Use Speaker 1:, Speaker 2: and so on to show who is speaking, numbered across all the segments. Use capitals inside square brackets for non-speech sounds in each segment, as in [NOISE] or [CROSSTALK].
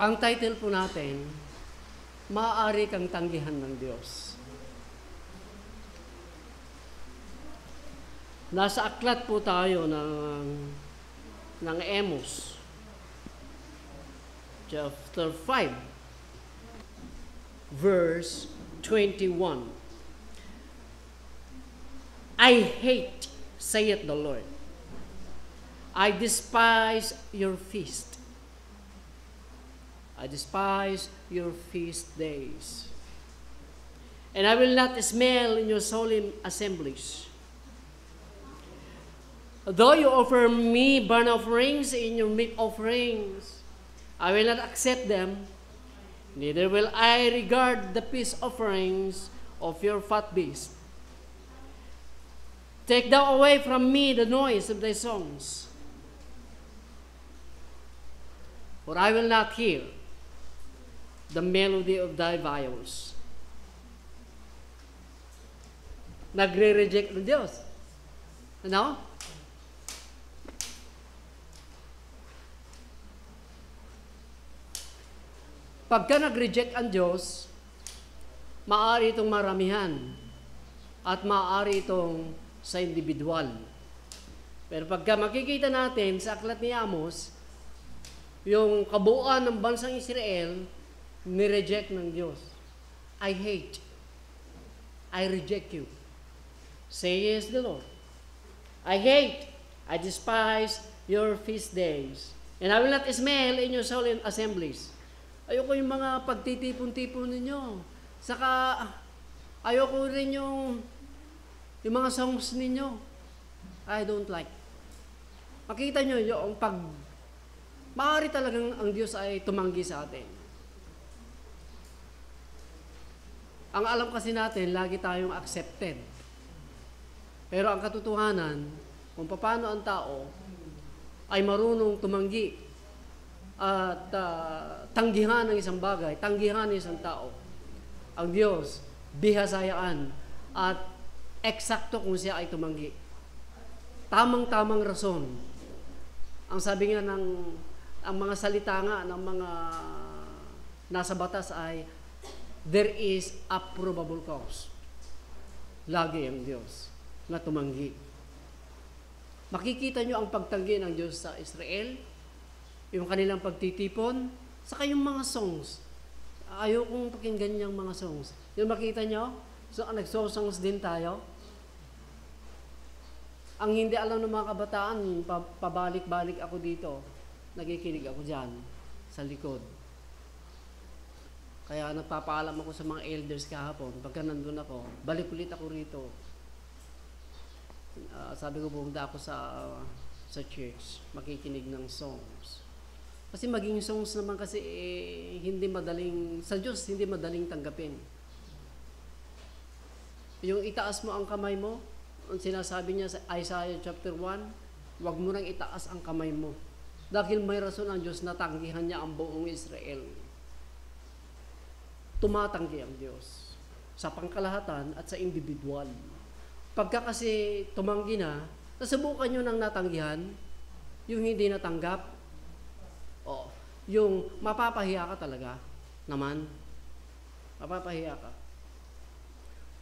Speaker 1: Ang title po natin, Maaari kang tanggihan ng Diyos. Nasa aklat po tayo ng, ng Amos, chapter 5, verse 21. I hate, saith the Lord, I despise your feast I despise your feast days. And I will not smell in your solemn assemblies. Though you offer me burnt offerings in your meat offerings, I will not accept them. Neither will I regard the peace offerings of your fat beast. Take thou away from me the noise of thy songs, for I will not hear the melody of thy vials. Nagre-reject ng Diyos. Ano? Pagka nag-reject ang Diyos, maaari itong maramihan at maaari itong sa individual. Pero pagka makikita natin sa aklat ni Amos, yung kabuuan ng bansang Israel, nireject ng Diyos. I hate. I reject you. Say yes, the Lord. I hate. I despise your feast days. And I will not smell in your solemn assemblies. Ayoko yung mga pagtitipon-tipon ninyo. Saka, ayoko rin yung yung mga songs ninyo. I don't like. Makita nyo yung pag Maaari talagang ang Diyos ay tumanggi sa atin. Ang alam kasi natin, lagi tayong accepted. Pero ang katotohanan, kung paano ang tao ay marunong tumanggi at uh, tanggihan ng isang bagay, tanggihan ng isang tao, ang Diyos, bihasayaan at eksakto kung siya ay tumanggi. Tamang-tamang rason. Ang sabi nga ng ang mga salita nga ng mga nasa batas ay there is a probable cause. Lagi ang Diyos na tumanggi. Makikita nyo ang pagtanggi ng Diyos sa Israel, yung kanilang pagtitipon, sa kayong mga songs. Ayaw kong pakinggan yung mga songs. Yung makita nyo, so, nagsosongs din tayo. Ang hindi alam ng mga kabataan, pabalik-balik ako dito, nagikinig ako dyan, sa likod. Kaya nagpapaalam ako sa mga elders kahapon. Pagka nandun ako, balik ulit ako rito. Uh, sabi ko pumunta ako sa uh, sa church, makikinig ng songs. Kasi maging songs naman kasi eh, hindi madaling, sa Diyos hindi madaling tanggapin. Yung itaas mo ang kamay mo, ang sinasabi niya sa Isaiah chapter 1, huwag mo nang itaas ang kamay mo. Dahil may rason ang Diyos na tanggihan niya ang buong Israel tumatanggi ang Diyos sa pangkalahatan at sa individual. Pagka kasi tumanggi na, nasubukan nyo ng natanggihan, yung hindi natanggap, o, yung mapapahiya ka talaga, naman, mapapahiya ka.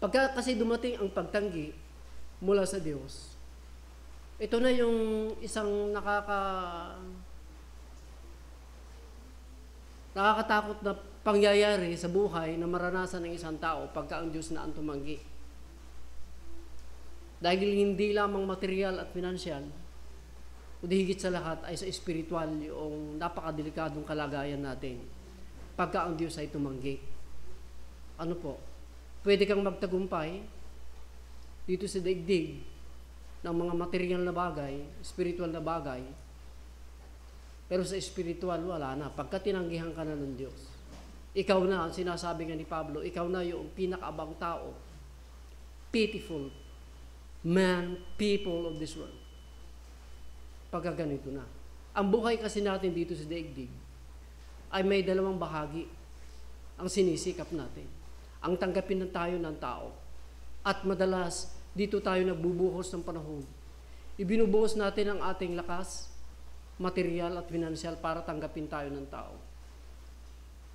Speaker 1: Pagka kasi dumating ang pagtanggi mula sa Diyos, ito na yung isang nakaka nakakatakot na pangyayari sa buhay na maranasan ng isang tao pagka ang Diyos na ang tumanggi. Dahil hindi lamang material at financial, kundi higit sa lahat ay sa espiritual yung napakadelikadong kalagayan natin pagka ang Diyos ay tumanggi. Ano po? Pwede kang magtagumpay dito sa daigdig ng mga material na bagay, spiritual na bagay, pero sa spiritual, wala na. Pagka tinanggihan ka na ng Diyos. Ikaw na, sinasabi nga ni Pablo, ikaw na yung pinakaabang tao. Pitiful man, people of this world. Pagka ganito na. Ang buhay kasi natin dito sa daigdig ay may dalawang bahagi ang sinisikap natin. Ang tanggapin ng tayo ng tao. At madalas, dito tayo nagbubuhos ng panahon. Ibinubuhos natin ang ating lakas, material at financial para tanggapin tayo ng tao.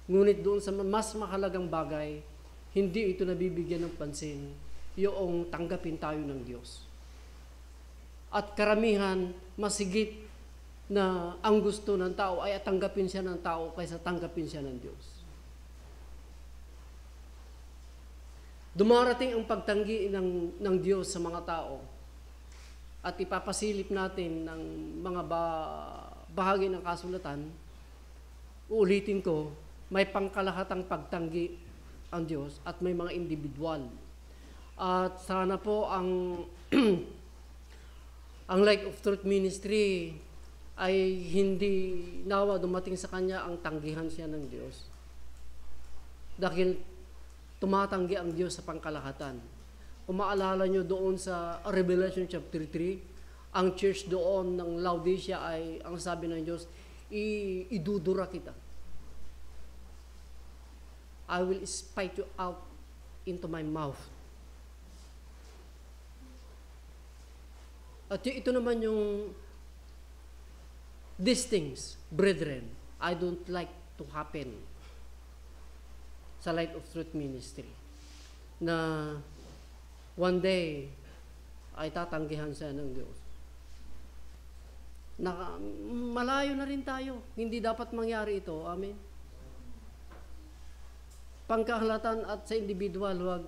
Speaker 1: Ngunit doon sa mas mahalagang bagay, hindi ito nabibigyan ng pansin, yung tanggapin tayo ng Diyos. At karamihan, masigit na ang gusto ng tao ay tanggapin siya ng tao kaysa tanggapin siya ng Diyos. Dumarating ang pagtanggi ng, ng Diyos sa mga tao at ipapasilip natin ng mga ba, bahagi ng kasulatan, uulitin ko, may pangkalahatang pagtanggi ang Diyos at may mga individual. At sana po ang [CLEARS THROAT] ang Light of Truth Ministry ay hindi nawa dumating sa kanya ang tanggihan siya ng Diyos. Dahil tumatanggi ang Diyos sa pangkalahatan. Kung maalala nyo doon sa Revelation chapter 3, ang church doon ng Laodicea ay, ang sabi ng Diyos, idudura kita I will spit you out into my mouth. At ito naman yung these things, brethren, I don't like to happen sa Light of Truth Ministry. Na one day, ay tatanggihan siya ng Diyos. na malayo na rin tayo. Hindi dapat mangyari ito. Amen pangkahalatan at sa individual, huwag,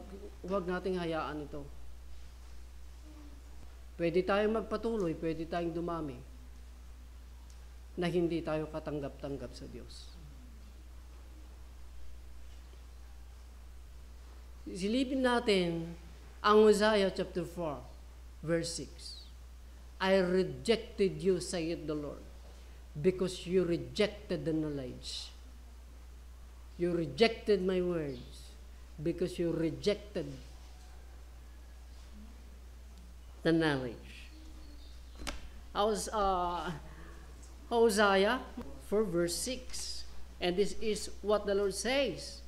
Speaker 1: huwag nating hayaan ito. Pwede tayong magpatuloy, pwede tayong dumami na hindi tayo katanggap-tanggap sa Diyos. Silipin natin ang Uzziah chapter 4, verse 6. I rejected you, saith the Lord, because you rejected the knowledge You rejected my words because you rejected the knowledge. How's uh, Hosea for verse 6. And this is what the Lord says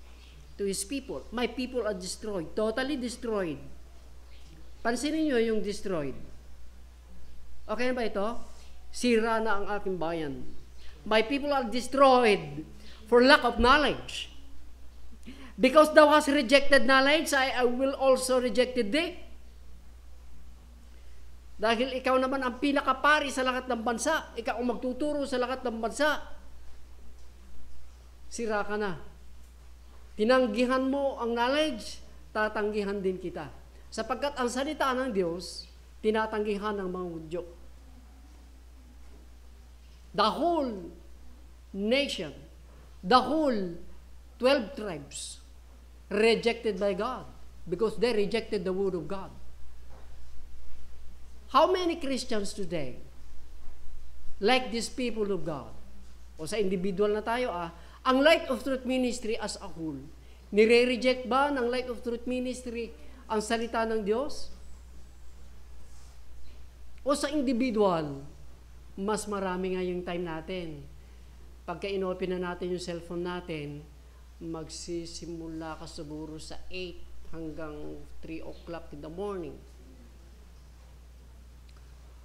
Speaker 1: to His people. My people are destroyed, totally destroyed. Pansinin nyo yung destroyed. Okay na ba ito? Sira na ang aking bayan. My people are destroyed for lack of knowledge. Because thou hast rejected knowledge, I, I will also reject thee. Dahil ikaw naman ang pinakapari sa lahat ng bansa, ikaw ang magtuturo sa lahat ng bansa, sira ka na. Tinanggihan mo ang knowledge, tatanggihan din kita. Sapagkat ang salita ng Diyos, tinatanggihan ng mga Hudyo. The whole nation the whole 12 tribes rejected by God because they rejected the word of God. How many Christians today like these people of God? O sa individual na tayo ah, ang Light of Truth Ministry as a whole, nire-reject ba ng Light of Truth Ministry ang salita ng Diyos? O sa individual, mas marami nga yung time natin Pagka inopen na natin yung cellphone natin, magsisimula ka siguro sa 8 hanggang 3 o'clock in the morning.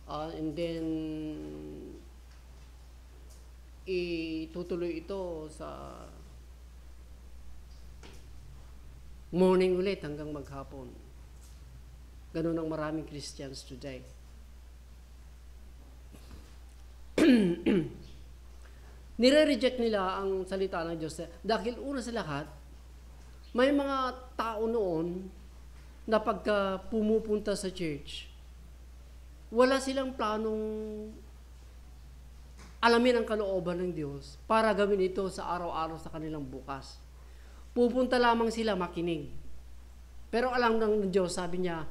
Speaker 1: Uh, and then, itutuloy ito sa morning ulit hanggang maghapon. Ganun ang maraming Christians today. [CLEARS THROAT] nire-reject nila ang salita ng Diyos. Dahil una sa lahat, may mga tao noon na pagka pumupunta sa church, wala silang planong alamin ang kalooban ng Diyos para gawin ito sa araw-araw sa kanilang bukas. Pupunta lamang sila makinig. Pero alam ng Diyos, sabi niya,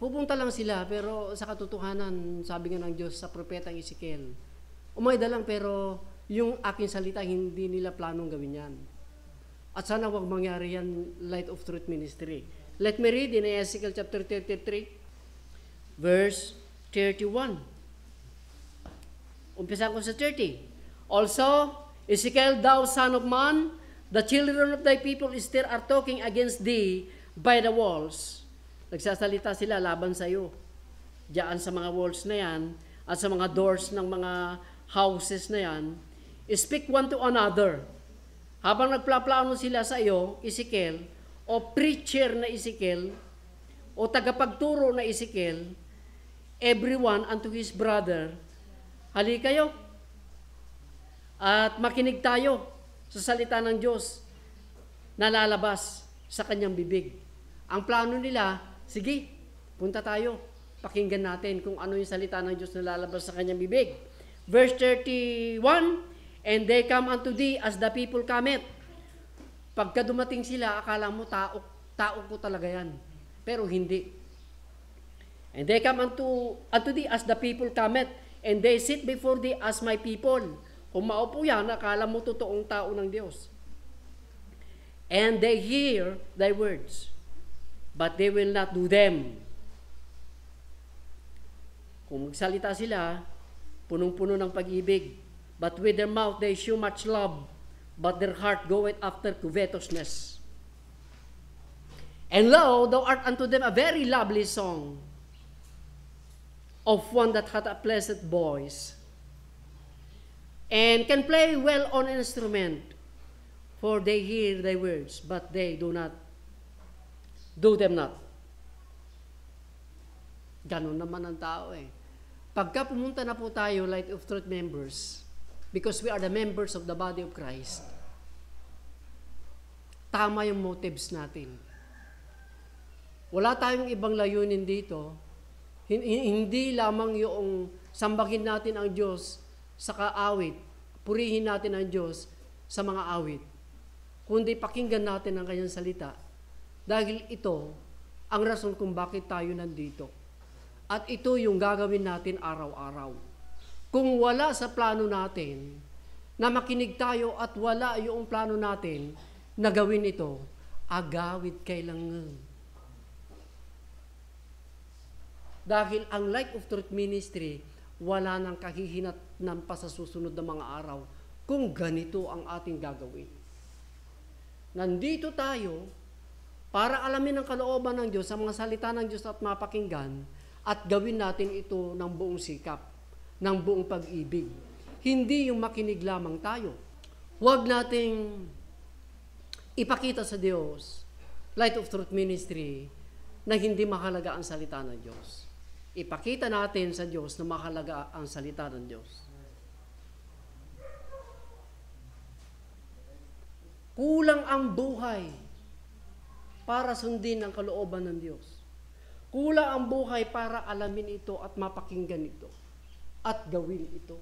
Speaker 1: pupunta lang sila, pero sa katotohanan, sabi nga ng Diyos sa propetang Ezekiel, Umayda lang pero yung aking salita, hindi nila planong gawin yan. At sana wag mangyari yan, Light of Truth Ministry. Let me read in Ezekiel chapter 33, verse 31. Umpisa ko sa 30. Also, Ezekiel, thou son of man, the children of thy people still are talking against thee by the walls. Nagsasalita sila laban sa iyo. Diyan sa mga walls na yan at sa mga doors ng mga houses na yan, speak one to another. Habang nagplaplano sila sa iyo, Ezekiel, o preacher na Ezekiel, o tagapagturo na Ezekiel, everyone unto his brother, hali kayo. At makinig tayo sa salita ng Diyos na lalabas sa kanyang bibig. Ang plano nila, sige, punta tayo. Pakinggan natin kung ano yung salita ng Diyos na lalabas sa kanyang bibig. Verse 31, And they come unto thee as the people cometh. Pagka dumating sila, akala mo tao, tao ko talaga yan. Pero hindi. And they come unto, unto thee as the people cometh, and they sit before thee as my people. Kung maupo yan, akala mo totoong tao ng Diyos. And they hear thy words, but they will not do them. Kung magsalita sila, punong-puno ng pag-ibig. But with their mouth they show much love, but their heart goeth after covetousness. And lo, thou art unto them a very lovely song of one that hath a pleasant voice, and can play well on an instrument, for they hear thy words, but they do not, do them not. Ganon naman ang tao eh. Pagka pumunta na po tayo, Light of Truth members, because we are the members of the body of Christ, tama yung motives natin. Wala tayong ibang layunin dito. Hindi lamang yung sambahin natin ang Diyos sa kaawit, purihin natin ang Diyos sa mga awit, kundi pakinggan natin ang kanyang salita dahil ito ang rason kung bakit tayo nandito. At ito yung gagawin natin araw-araw. Kung wala sa plano natin, na makinig tayo at wala yung plano natin na gawin ito, agawid kailangan. Dahil ang Light of Truth Ministry, wala nang kahihinatnan pa sa susunod na mga araw kung ganito ang ating gagawin. Nandito tayo para alamin ang kalooban ng Diyos, sa mga salita ng Diyos at mapakinggan, at gawin natin ito ng buong sikap, ng buong pag-ibig. Hindi yung makinig lamang tayo. Huwag nating ipakita sa Diyos, Light of Truth Ministry, na hindi mahalaga ang salita ng Diyos. Ipakita natin sa Diyos na mahalaga ang salita ng Diyos. Kulang ang buhay para sundin ang kalooban ng Diyos. Kula ang buhay para alamin ito at mapakinggan ito at gawin ito.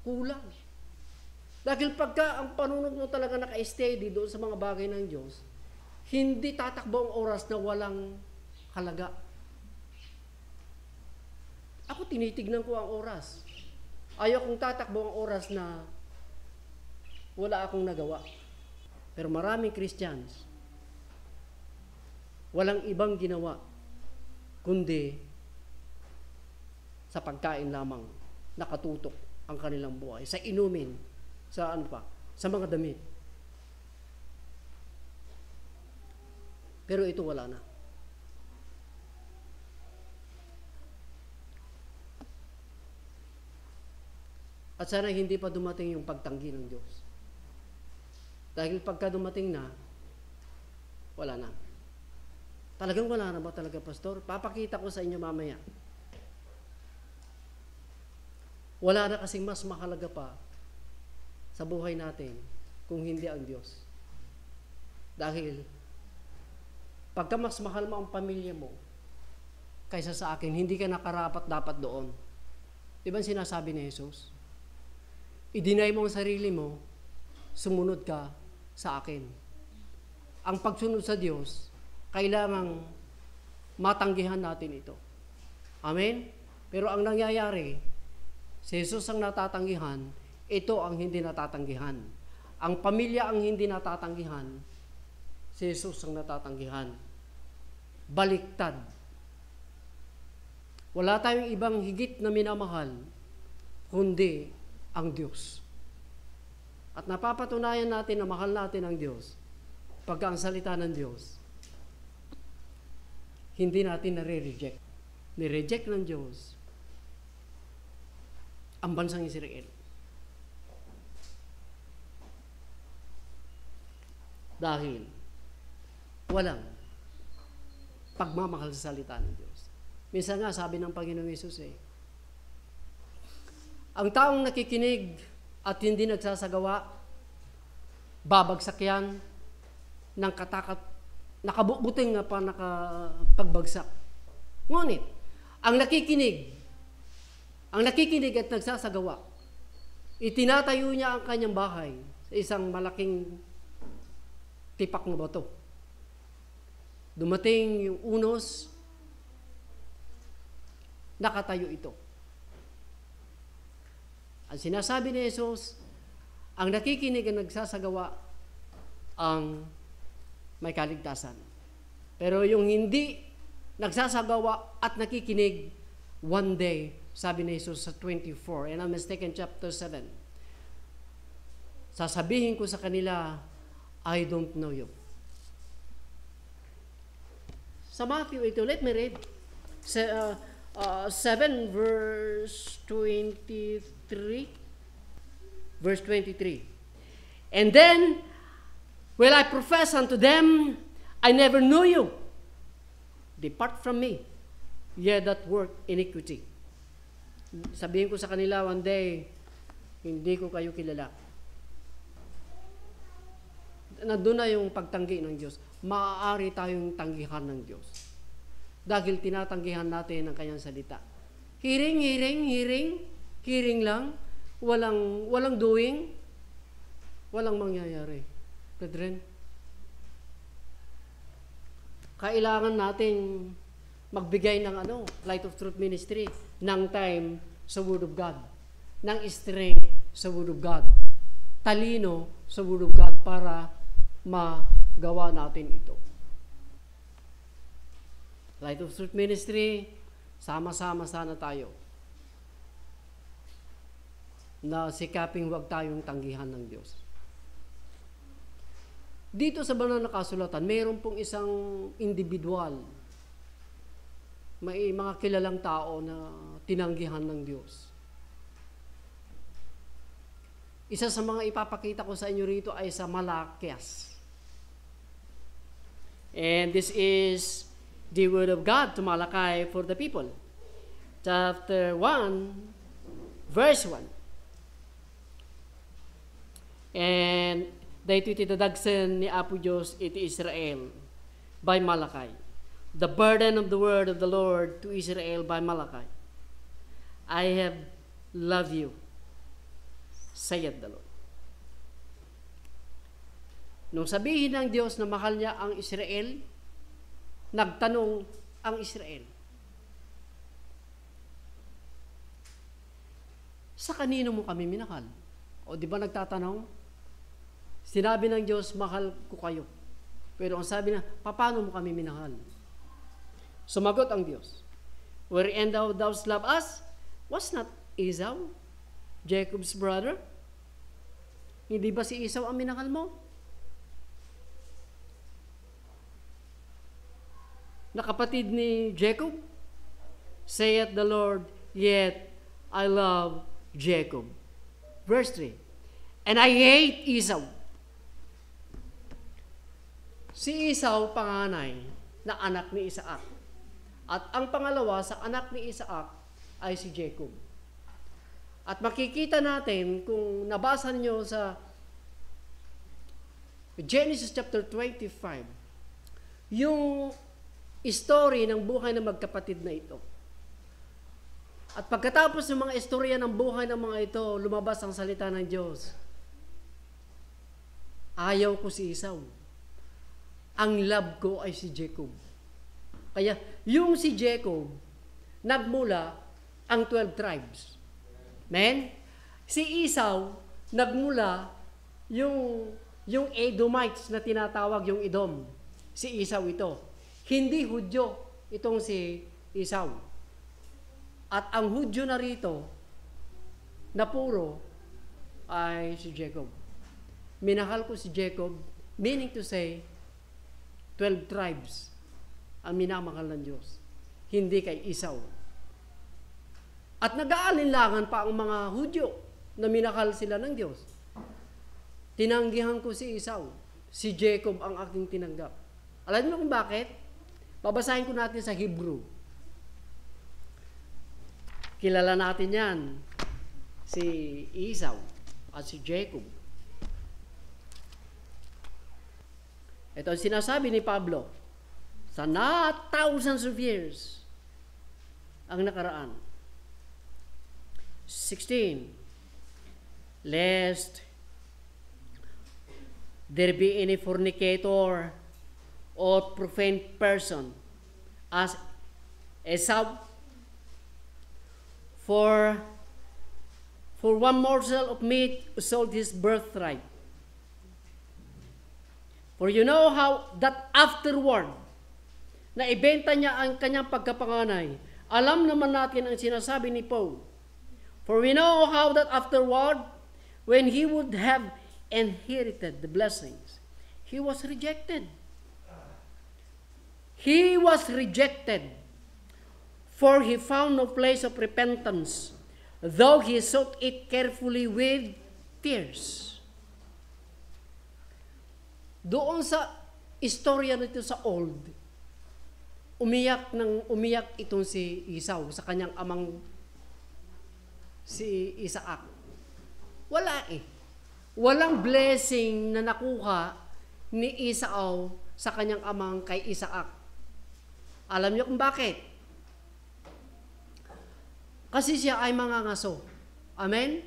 Speaker 1: Kulang. Dahil pagka ang panunod mo talaga naka-steady doon sa mga bagay ng Diyos, hindi tatakbo ang oras na walang halaga. Ako tinitignan ko ang oras. Ayaw kong tatakbo ang oras na wala akong nagawa. Pero maraming Christians, walang ibang ginawa kundi sa pagkain lamang nakatutok ang kanilang buhay, sa inumin, sa ano pa, sa mga damit. Pero ito wala na. At sana hindi pa dumating yung pagtanggi ng Diyos. Dahil pagka dumating na, wala na. Talagang wala na ba talaga, Pastor? Papakita ko sa inyo mamaya. Wala na kasing mas mahalaga pa sa buhay natin kung hindi ang Diyos. Dahil, pagka mas mahal mo ang pamilya mo kaysa sa akin, hindi ka nakarapat dapat doon. Di ba sinasabi ni Jesus? I-deny mo ang sarili mo, sumunod ka sa akin. Ang pagsunod sa Diyos, kailangang matanggihan natin ito. Amen? Pero ang nangyayari, si Jesus ang natatanggihan, ito ang hindi natatanggihan. Ang pamilya ang hindi natatanggihan, si Jesus ang natatanggihan. Baliktad. Wala tayong ibang higit na minamahal, kundi ang Diyos. At napapatunayan natin na mahal natin ang Diyos pagka ang salita ng Diyos hindi natin nare-reject. Nireject ng Diyos ang bansang Israel. Dahil walang pagmamahal sa salita ng Diyos. Minsan nga, sabi ng Panginoong Yesus eh, ang taong nakikinig at hindi nagsasagawa, babagsak yan ng katakat nakabuting nga pa nakapagbagsak. Ngunit, ang nakikinig, ang nakikinig at nagsasagawa, itinatayo niya ang kanyang bahay sa isang malaking tipak ng bato. Dumating yung unos, nakatayo ito. Ang sinasabi ni Jesus, ang nakikinig at nagsasagawa, ang may kaligtasan. Pero yung hindi nagsasagawa at nakikinig, one day, sabi ni Jesus sa 24, and I'm mistaken, chapter 7, sasabihin ko sa kanila, I don't know you. Sa Matthew 8, let me read. Sa, uh, uh, 7 verse 23, verse 23. And then Well, I profess unto them, I never knew you. Depart from me, ye that work iniquity. Sabihin ko sa kanila one day, hindi ko kayo kilala. Nandun na yung pagtanggi ng Diyos. Maaari tayong tanggihan ng Diyos. Dahil tinatanggihan natin ang kanyang salita. Hearing, hearing, hearing, hearing lang. Walang, walang doing. Walang mangyayari. Brethren, kailangan nating magbigay ng ano, Light of Truth Ministry, ng time sa Word of God, ng strength sa Word of God, talino sa Word of God para magawa natin ito. Light of Truth Ministry, sama-sama sana tayo na sikaping huwag tayong tanggihan ng Diyos. Dito sa banal na kasulatan, mayroon pong isang individual, may mga kilalang tao na tinanggihan ng Diyos. Isa sa mga ipapakita ko sa inyo rito ay sa Malakias. And this is the word of God to Malachi for the people. Chapter 1, verse 1. And Dahito itidadagsen ni Apo Diyos iti Israel by Malakay. The burden of the word of the Lord to Israel by Malakay. I have loved you, saith the Lord. Nung sabihin ng Diyos na mahal niya ang Israel, nagtanong ang Israel. Sa kanino mo kami minahal? O di ba nagtatanong? Sinabi ng Diyos, mahal ko kayo. Pero ang sabi niya, paano mo kami minahal? Sumagot ang Diyos, Wherein thou dost love us, was not Esau, Jacob's brother? Hindi ba si Esau ang minahal mo? Nakapatid ni Jacob? Saith the Lord, Yet I love Jacob. Verse 3, And I hate Esau Si Isaw panganay na anak ni Isaac. At ang pangalawa sa anak ni Isaac ay si Jacob. At makikita natin kung nabasa niyo sa Genesis chapter 25, yung story ng buhay ng magkapatid na ito. At pagkatapos ng mga istorya ng buhay ng mga ito, lumabas ang salita ng Diyos. Ayaw ko si Isaw ang love ko ay si Jacob. Kaya yung si Jacob, nagmula ang 12 tribes. Men, si Esau, nagmula yung, yung Edomites na tinatawag yung Edom. Si Esau ito. Hindi Hudyo itong si Esau. At ang Hudyo na rito, na puro, ay si Jacob. Minahal ko si Jacob, meaning to say, 12 tribes ang minamahal ng Diyos, hindi kay Isaw. At nag-aalinlangan pa ang mga Hudyo na minakal sila ng Diyos. Tinanggihan ko si Isaw, si Jacob ang aking tinanggap. Alam niyo kung bakit? Babasahin ko natin sa Hebrew. Kilala natin yan, si Isaw at si Jacob. Ito ang sinasabi ni Pablo. Sa na thousands of years ang nakaraan. 16. Lest there be any fornicator or profane person as Esau for for one morsel of meat sold his birthright For you know how that afterward, na ibenta niya ang kanyang pagkapanganay, alam naman natin ang sinasabi ni Paul. For we know how that afterward, when he would have inherited the blessings, he was rejected. He was rejected, for he found no place of repentance, though he sought it carefully with tears. Doon sa istorya nito sa old, umiyak ng umiyak itong si Isaw sa kanyang amang si Isaac. Wala eh. Walang blessing na nakuha ni Isaw sa kanyang amang kay Isaac. Alam niyo kung bakit? Kasi siya ay mga ngaso. Amen?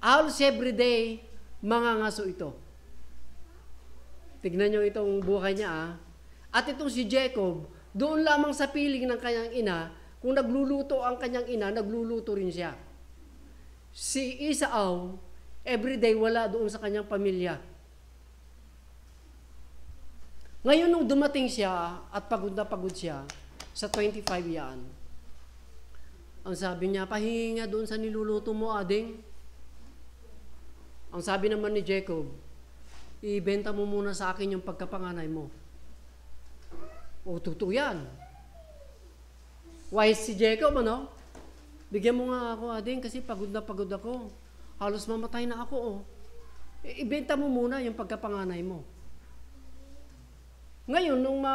Speaker 1: Halos every day, Mangangaso ito. Tignan nyo itong buhay niya ah. At itong si Jacob, doon lamang sa piling ng kanyang ina, kung nagluluto ang kanyang ina, nagluluto rin siya. Si Isaaw, everyday wala doon sa kanyang pamilya. Ngayon nung dumating siya ah, at pagod na pagod siya, sa 25 yan, ang sabi niya, pahinga doon sa niluluto mo, ading. Ah, ang sabi naman ni Jacob, ibenta mo muna sa akin yung pagkapanganay mo. O totoo yan. Wise si Jacob, ano? Bigyan mo nga ako, ading, kasi pagod na pagod ako. Halos mamatay na ako, oh. E, ibenta mo muna yung pagkapanganay mo. Ngayon, nung ma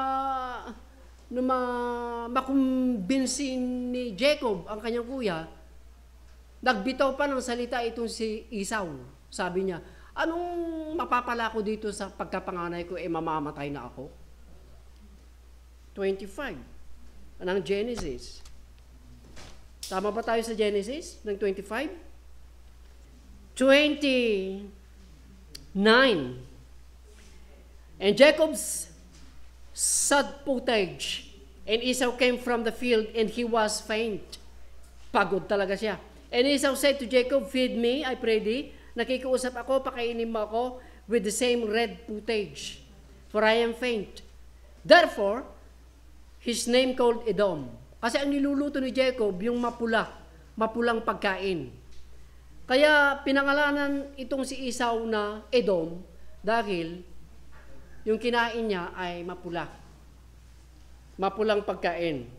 Speaker 1: nung ma, makumbinsi ni Jacob ang kanyang kuya, nagbitaw pa ng salita itong si Isaw sabi niya, anong mapapala ko dito sa pagkapanganay ko, eh mamamatay na ako? 25 ng Genesis. Tama ba tayo sa Genesis ng 25? 29. And Jacob's sad footage. And Esau came from the field and he was faint. Pagod talaga siya. And Esau said to Jacob, Feed me, I pray thee, nakikiusap ako, pakainin mo ako with the same red footage, for I am faint. Therefore, his name called Edom. Kasi ang niluluto ni Jacob, yung mapula, mapulang pagkain. Kaya pinangalanan itong si Isaw na Edom dahil yung kinain niya ay mapula. Mapulang pagkain.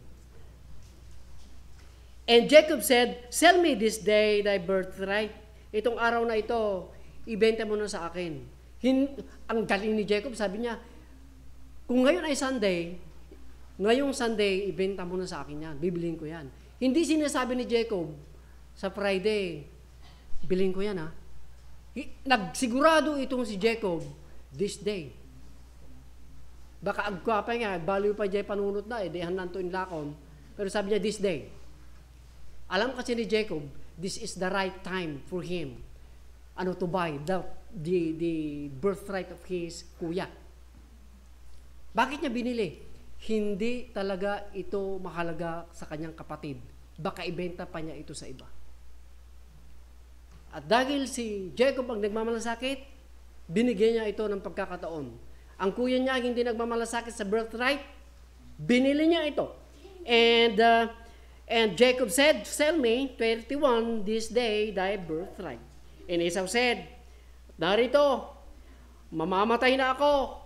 Speaker 1: And Jacob said, Sell me this day thy birthright, itong araw na ito, ibenta mo na sa akin. Hin ang galing ni Jacob, sabi niya, kung ngayon ay Sunday, ngayong Sunday, ibenta mo na sa akin yan, Bibiliin ko yan. Hindi sinasabi ni Jacob, sa Friday, bilin ko yan ha. Nagsigurado itong si Jacob, this day. Baka agkwa pa nga, value pa dyan panunot na, eh, dehan nanto in lakon. Pero sabi niya, this day. Alam kasi ni Jacob, this is the right time for him ano to buy the, the, the birthright of his kuya. Bakit niya binili? Hindi talaga ito mahalaga sa kanyang kapatid. Baka ibenta pa niya ito sa iba. At dahil si Jacob ang nagmamalasakit, binigyan niya ito ng pagkakataon. Ang kuya niya hindi nagmamalasakit sa birthright, binili niya ito. And uh, And Jacob said, Sell me 21 this day thy birthright. And Esau said, Narito, mamamatay na ako.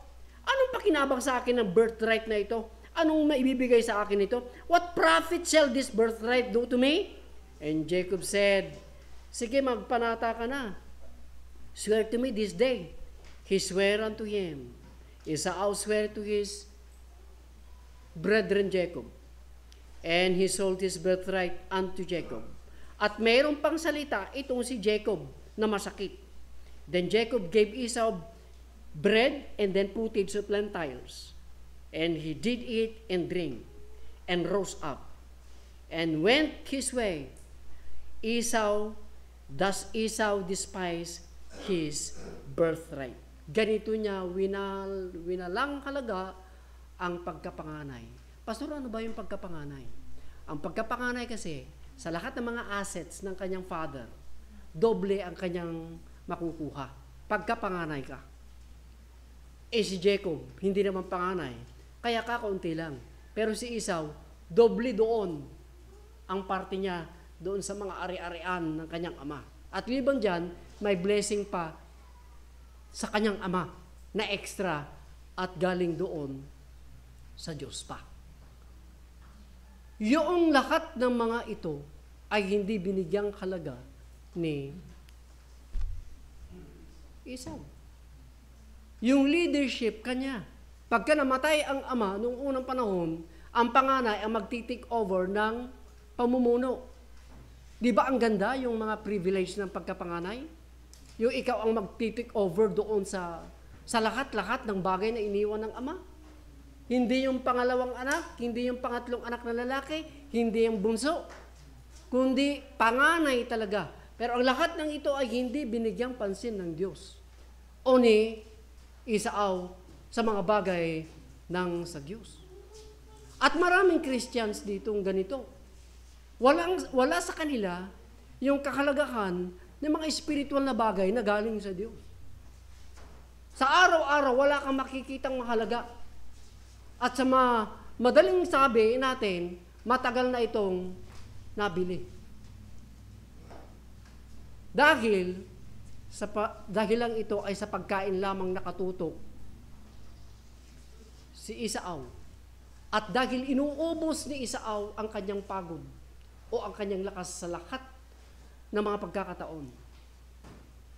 Speaker 1: Anong pakinabang sa akin ng birthright na ito? Anong maibibigay sa akin ito? What profit shall this birthright do to me? And Jacob said, Sige, magpanata ka na. Swear to me this day. He sware unto him. Esau swear to his brethren Jacob. And he sold his birthright unto Jacob. At mayroon pang salita itong si Jacob na masakit. Then Jacob gave Esau bread and then footage of plantails. And he did eat and drink and rose up and went his way. Esau, thus Esau despised his birthright. Ganito niya winal, winalang halaga ang pagkapanganay. Pastor, ano ba yung pagkapanganay? Ang pagkapanganay kasi, sa lahat ng mga assets ng kanyang father, doble ang kanyang makukuha. Pagkapanganay ka. Eh si Jacob, hindi naman panganay. Kaya kakaunti lang. Pero si Isaw, doble doon ang parte niya doon sa mga ari-arian ng kanyang ama. At liban dyan, may blessing pa sa kanyang ama na extra at galing doon sa Diyos pa. Yung lahat ng mga ito ay hindi binigyang halaga ni Isab. Yung leadership kanya. Pagka namatay ang ama noong unang panahon, ang panganay ang magtitik over ng pamumuno. Di ba ang ganda yung mga privilege ng pagkapanganay? Yung ikaw ang magtitik over doon sa sa lahat-lahat ng bagay na iniwan ng ama. Hindi yung pangalawang anak, hindi yung pangatlong anak na lalaki, hindi yung bunso, kundi panganay talaga. Pero ang lahat ng ito ay hindi binigyang pansin ng Diyos o ni Isaaw sa mga bagay ng sa Diyos. At maraming Christians ditong ganito. Walang, wala sa kanila yung kahalagahan ng mga spiritual na bagay na galing sa Diyos. Sa araw-araw, wala kang makikitang mahalaga at sa ma madaling sabi natin, matagal na itong nabili. Dahil, sa pa, dahil lang ito ay sa pagkain lamang nakatutok si Isaaw. At dahil inuubos ni Isaaw ang kanyang pagod o ang kanyang lakas sa lahat ng mga pagkakataon.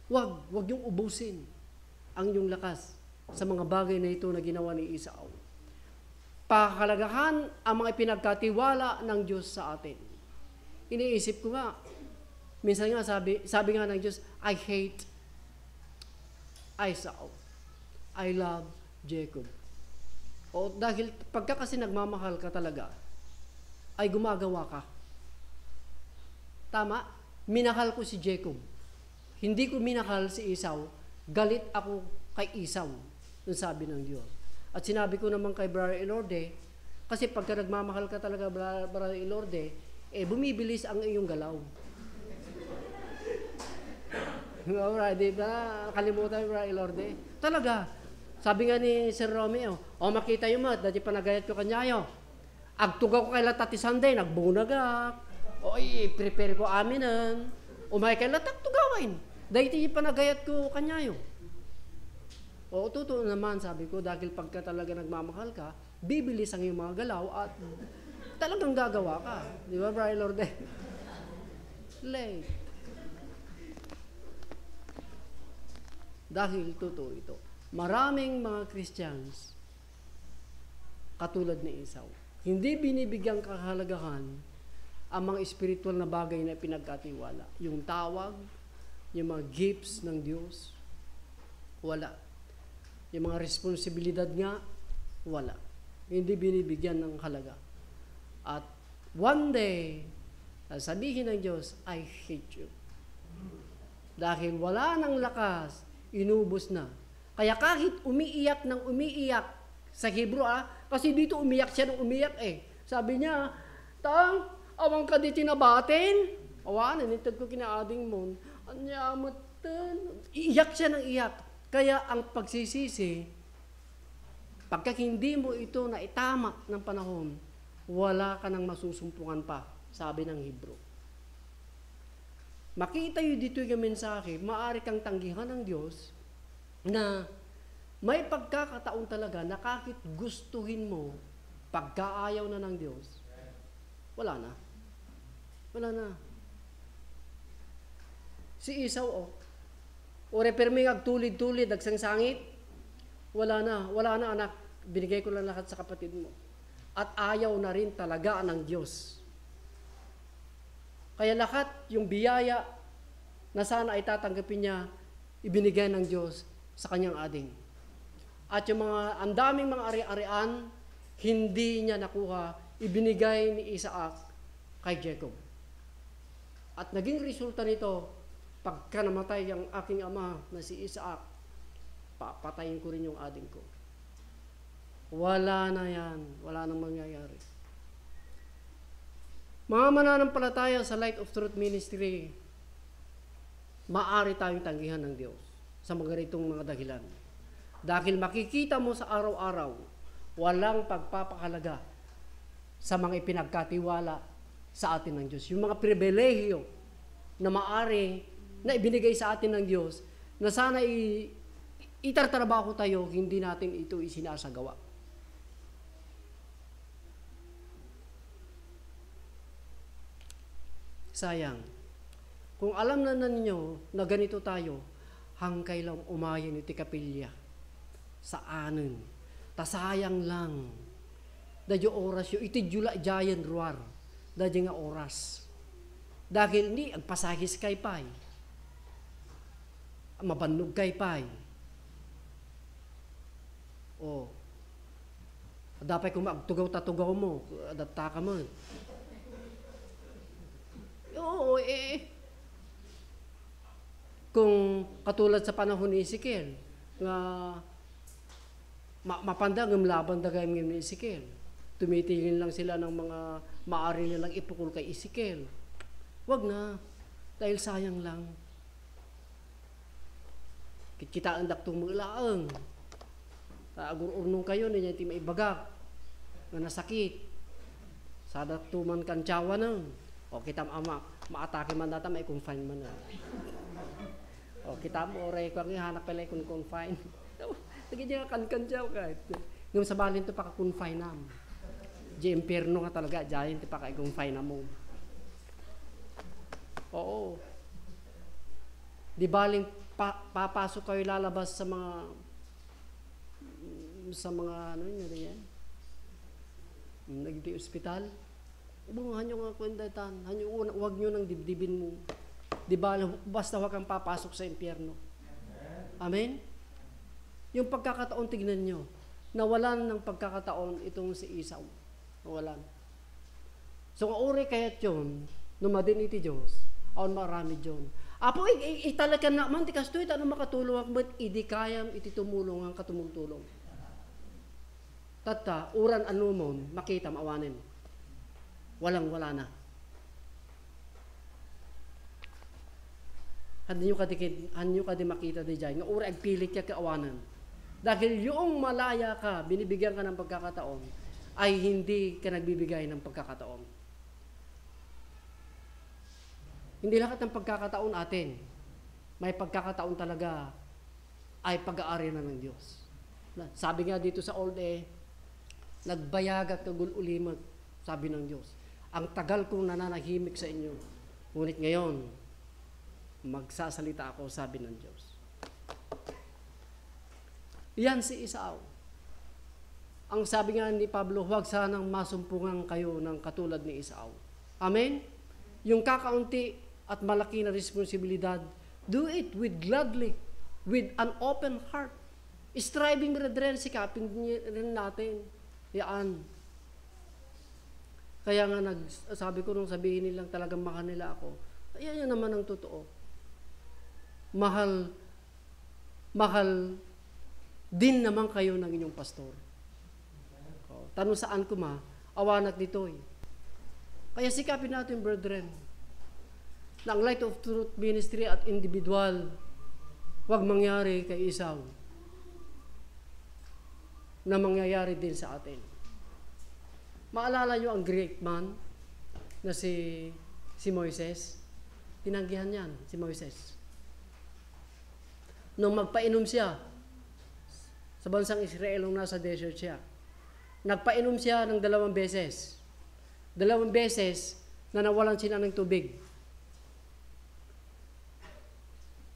Speaker 1: Huwag, huwag yung ubusin ang yung lakas sa mga bagay na ito na ginawa ni Isaaw pahalagahan ang mga ipinagkatiwala ng Diyos sa atin. Iniisip ko nga, minsan nga sabi, sabi nga ng Diyos, I hate Isaac. I love Jacob. O dahil pagka kasi nagmamahal ka talaga, ay gumagawa ka. Tama? Minahal ko si Jacob. Hindi ko minahal si Esau. Galit ako kay Esau. Nung sabi ng Diyos. At sinabi ko naman kay Brother Elorde, kasi pagka nagmamahal ka talaga, Brother Elorde, eh bumibilis ang iyong galaw. [LAUGHS] Alright, di ba? Kalimutan yung Brother Elorde. Talaga. Sabi nga ni Sir Romeo, o oh, makita yung mat, dati panagayat ko kanyayo. Agtugaw ko kay Latati Sunday, nagbunagak. Oy, prepare ko aminan. Umay kay Latak tugawin. Dati panagayat ko kanyayo. O totoo naman, sabi ko, dahil pagka talaga nagmamahal ka, bibilis ang iyong mga galaw at talagang gagawa ka. Di ba, Brian Lorde? Late. Dahil totoo ito. Maraming mga Christians, katulad ni Isaw, hindi binibigyang kahalagahan ang mga spiritual na bagay na pinagkatiwala. Yung tawag, yung mga gifts ng Diyos, wala yung mga responsibilidad nga, wala. Hindi binibigyan ng halaga. At one day, sabihin ng Diyos, I hate you. Dahil wala ng lakas, inubos na. Kaya kahit umiiyak ng umiiyak, sa Hebrew ah, kasi dito umiyak siya ng umiyak eh. Sabi niya, Tang, awang ka di tinabatin. Awa, nanitag ko kinaading mo. Anya, matan. Iyak siya ng iyak. Kaya ang pagsisisi, pagka hindi mo ito na itama ng panahon, wala ka nang masusumpungan pa, sabi ng Hebro. Makita yun dito yung mensahe, maaari kang tanggihan ng Diyos na may pagkakataon talaga na kahit gustuhin mo, pagkaayaw na ng Diyos, wala na. Wala na. Si Isaw, oh, o repermi ag tulid-tulid, agsangsangit, wala na, wala na anak, binigay ko lang lahat sa kapatid mo. At ayaw na rin talaga ng Diyos. Kaya lahat yung biyaya na sana ay tatanggapin niya, ibinigay ng Diyos sa kanyang ading. At yung mga, ang daming mga ari-arian, hindi niya nakuha, ibinigay ni Isaac kay Jacob. At naging resulta nito, pagka namatay ang aking ama na si Isaac, papatayin ko rin yung ading ko. Wala na yan. Wala nang mangyayari. Mga mananampalataya sa Light of Truth Ministry, maaari tayong tanggihan ng Diyos sa mga ganitong mga dahilan. Dahil makikita mo sa araw-araw, walang pagpapakalaga sa mga ipinagkatiwala sa atin ng Diyos. Yung mga pribilehiyo na maari na ibinigay sa atin ng Diyos na sana i- itartrabaho tayo, hindi natin ito isinasagawa. Sayang. Kung alam na ninyo na ganito tayo, hangkay lang umayon iti kapilya sa anon. Tasayang lang. Dadyo oras yo iti jula jayan ruar. Dadyo nga oras. Dahil ni agpasahis kay pay mabannog kay pay. O, dapat kung magtugaw tatugaw mo, adapta ka mo. Oo, eh, eh. Kung katulad sa panahon ni Ezekiel, nga ma mapandag ang laban dagay ni Ezekiel. Tumitingin lang sila ng mga maari nilang ipukul kay Ezekiel. Wag na, dahil sayang lang. Kita ang daktong mulaang. Agururnong kayo na ti maibagak. na nasakit. Sa daktuman kantsawa na. O kita ama, maatake man data, may confine man na. O kita mo oray ko, hanap pala kung confine. [LAUGHS] Sige dyan, kan-kantsaw kahit. Ngayon sa balin to paka-confine na mo. Di ka talaga, dyan ti paka-confine na mo. Oo. Di baling pa, papasok kayo lalabas sa mga sa mga ano yun ano yan. Nagdi ospital. Bungahan nyo nga kwendatan. Hanyo, wag nyo nang dibdibin mo. Di ba? Basta wag kang papasok sa impyerno. Amen? Yung pagkakataon, tignan nyo. Nawalan ng pagkakataon itong si Isaw. Nawalan. So, kauri kaya't yun, numadin iti Diyos, aon marami yun. Apo, i, italakan na man, tikas ito, itano makatulong akmat, idi kayam, iti tumulong ang katumultulong. Tata, uran anumon, makita, maawanin. Walang wala na. Hanyo ka di, hanyo ka di makita di jay, nga ura agpilit ka kaawanan. Dahil yung malaya ka, binibigyan ka ng pagkakataon, ay hindi ka nagbibigay ng pagkakataon. Hindi lahat ng pagkakataon atin. May pagkakataon talaga ay pag-aari na ng Diyos. Sabi nga dito sa old eh, nagbayag at nagululimat, sabi ng Diyos. Ang tagal kong nananahimik sa inyo, ngunit ngayon, magsasalita ako, sabi ng Diyos. Yan si Isao. Ang sabi nga ni Pablo, huwag sanang masumpungan kayo ng katulad ni Isao. Amen? Yung kakaunti at malaki na responsibilidad, do it with gladly, with an open heart. Striving, brethren, sikapin rin natin. Yaan. Kaya nga nag, sabi ko nung sabihin nilang talagang mahal nila ako, ayan yan naman ang totoo. Mahal, mahal din naman kayo ng inyong pastor. Tanong saan ko ma, awanak dito eh. Kaya sikapin natin, brethren na Light of Truth Ministry at individual wag mangyari kay isaw na mangyayari din sa atin. Maalala nyo ang great man na si, si Moises? Tinanggihan yan, si Moises. Nung magpainom siya sa bansang Israel nung nasa desert siya, nagpainom siya ng dalawang beses. Dalawang beses na nawalan sila ng tubig.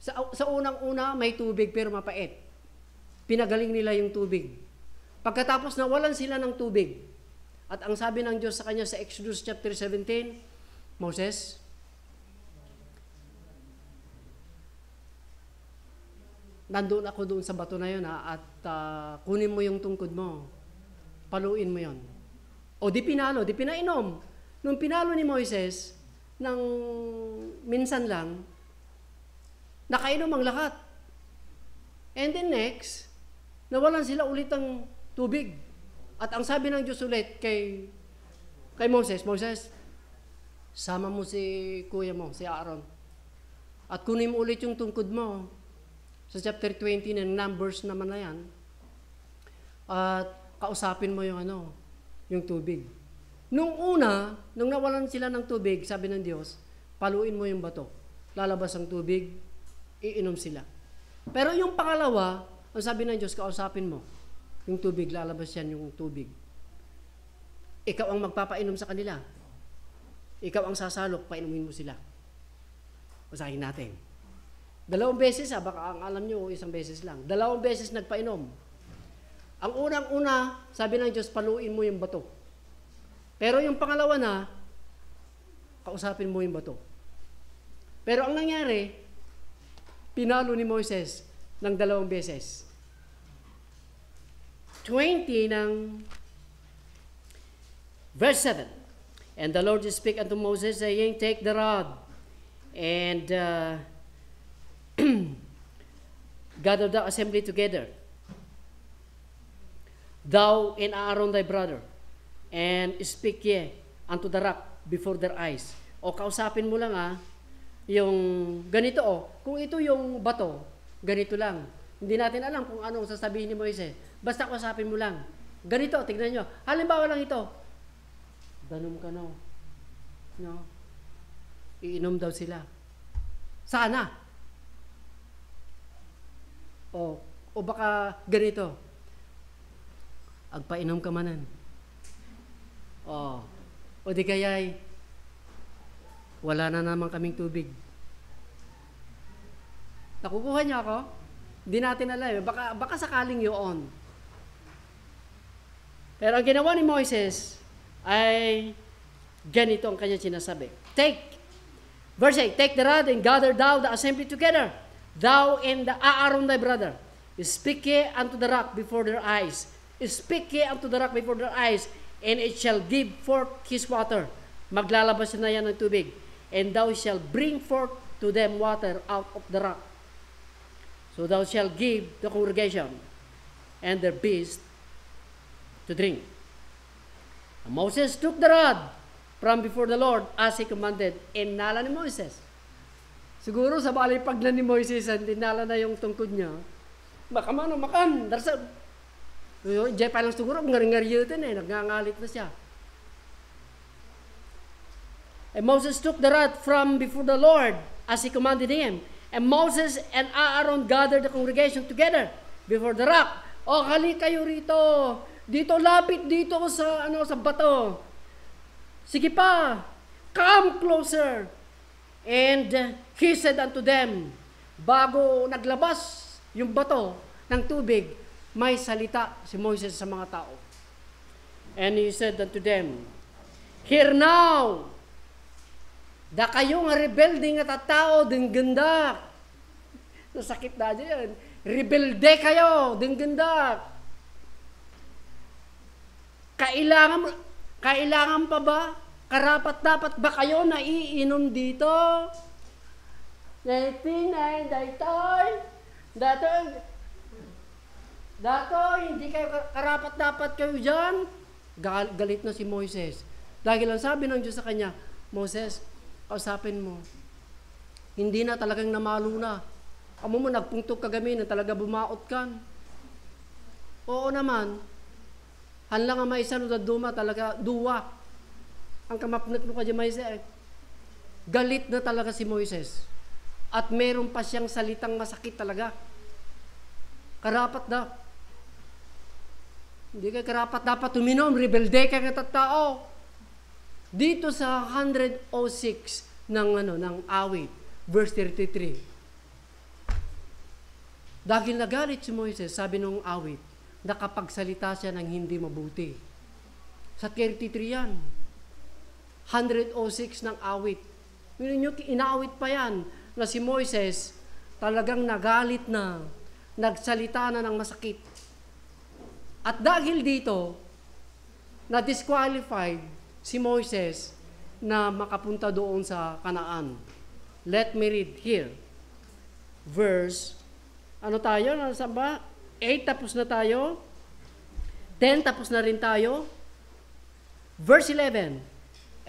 Speaker 1: Sa, sa unang-una, may tubig pero mapait. Pinagaling nila yung tubig. Pagkatapos nawalan sila ng tubig. At ang sabi ng Diyos sa kanya sa Exodus chapter 17, Moses, nandoon ako doon sa bato na yun ha, at uh, kunin mo yung tungkod mo. Paluin mo yon. O di pinalo, di pinainom. Nung pinalo ni Moises, nang minsan lang, Nakainom ang lahat. And then next, nawalan sila ulit ng tubig. At ang sabi ng Diyos ulit kay, kay Moses, Moses, sama mo si kuya mo, si Aaron. At kunin mo ulit yung tungkod mo. Sa chapter 20 ng Numbers naman na yan. At kausapin mo yung ano, yung tubig. Nung una, nung nawalan sila ng tubig, sabi ng Diyos, paluin mo yung bato. Lalabas ang tubig, iinom sila. Pero yung pangalawa, ang sabi ng Diyos, kausapin mo. Yung tubig, lalabas yan yung tubig. Ikaw ang magpapainom sa kanila. Ikaw ang sasalok, painumin mo sila. Usahin natin. Dalawang beses, ha, ah, baka ang alam nyo, isang beses lang. Dalawang beses nagpainom. Ang unang-una, sabi ng Diyos, paluin mo yung bato. Pero yung pangalawa na, kausapin mo yung bato. Pero ang nangyari, Pinalo ni Moises ng dalawang beses. 20 ng verse 7. And the Lord did speak unto Moses, saying, Take the rod, and uh, [CLEARS THROAT] gather the assembly together, thou and Aaron thy brother, and speak ye unto the rock before their eyes. O kausapin mo lang ah, yung ganito oh, kung ito yung bato, ganito lang. Hindi natin alam kung anong sasabihin ni Moises. Basta kusapin mo lang. Ganito, tignan nyo. Halimbawa lang ito. Danom ka no. No. Iinom daw sila. Sana. O, o baka ganito. Agpainom ka manan. O, o di kaya'y wala na naman kaming tubig. Nakukuha niyo ako? Hindi natin alam. Eh. Baka, baka sakaling yun. Pero ang ginawa ni Moises ay ganito ang kanya sinasabi. Take, verse 8, Take the rod and gather thou the assembly together, thou and the Aaron thy brother. Speak ye unto the rock before their eyes. Speak ye unto the rock before their eyes, and it shall give forth his water. Maglalabas na yan ng tubig and thou shall bring forth to them water out of the rock. So thou shall give the congregation and their beast to drink. And Moses took the rod from before the Lord as he commanded, and nala ni Moses. Siguro sa bali paglan ni Moises, hindi dinala na yung tungkod niya. Baka man, makan, darsa. Jay pa lang siguro, ngaringar yun eh, nagngangalit na siya. And Moses took the rod from before the Lord as he commanded him. And Moses and Aaron gathered the congregation together before the rock. O, kali kayo rito. Dito, lapit dito sa, ano, sa bato. Sige pa, come closer. And he said unto them, bago naglabas yung bato ng tubig, may salita si Moses sa mga tao. And he said unto them, Hear now, Da kayo nga rebelde nga tatao ding gendak. So sakit na yun. Rebelde kayo ding gendak. Kailangan kailangan pa ba? Karapat dapat ba kayo na iinom dito? 99 daytoy. Dato Dato hindi kayo karapat dapat kayo diyan. Gal, galit na si Moises. Dahil ang sabi ng Diyos sa kanya, Moses, kausapin mo. Hindi na talagang namalo na. Amo mo, nagpungtog ka kami na talaga bumaot kan. Oo naman. Hanla nga maisa no duma talaga, duwa. Ang kamapnat mo kadya maisa eh. Galit na talaga si Moises. At meron pa siyang salitang masakit talaga. Karapat na. Hindi ka karapat dapat uminom, rebelde ka ng tattao dito sa 106 ng ano ng awit verse 33 dahil nagalit si Moises sabi nung awit nakapagsalita siya ng hindi mabuti sa 33 yan 106 ng awit inaawit pa yan na si Moises talagang nagalit na nagsalita na ng masakit at dahil dito na disqualified si Moises na makapunta doon sa Kanaan. Let me read here. Verse, ano tayo? Nasa ano ba? 8 tapos na tayo. 10 tapos na rin tayo. Verse 11.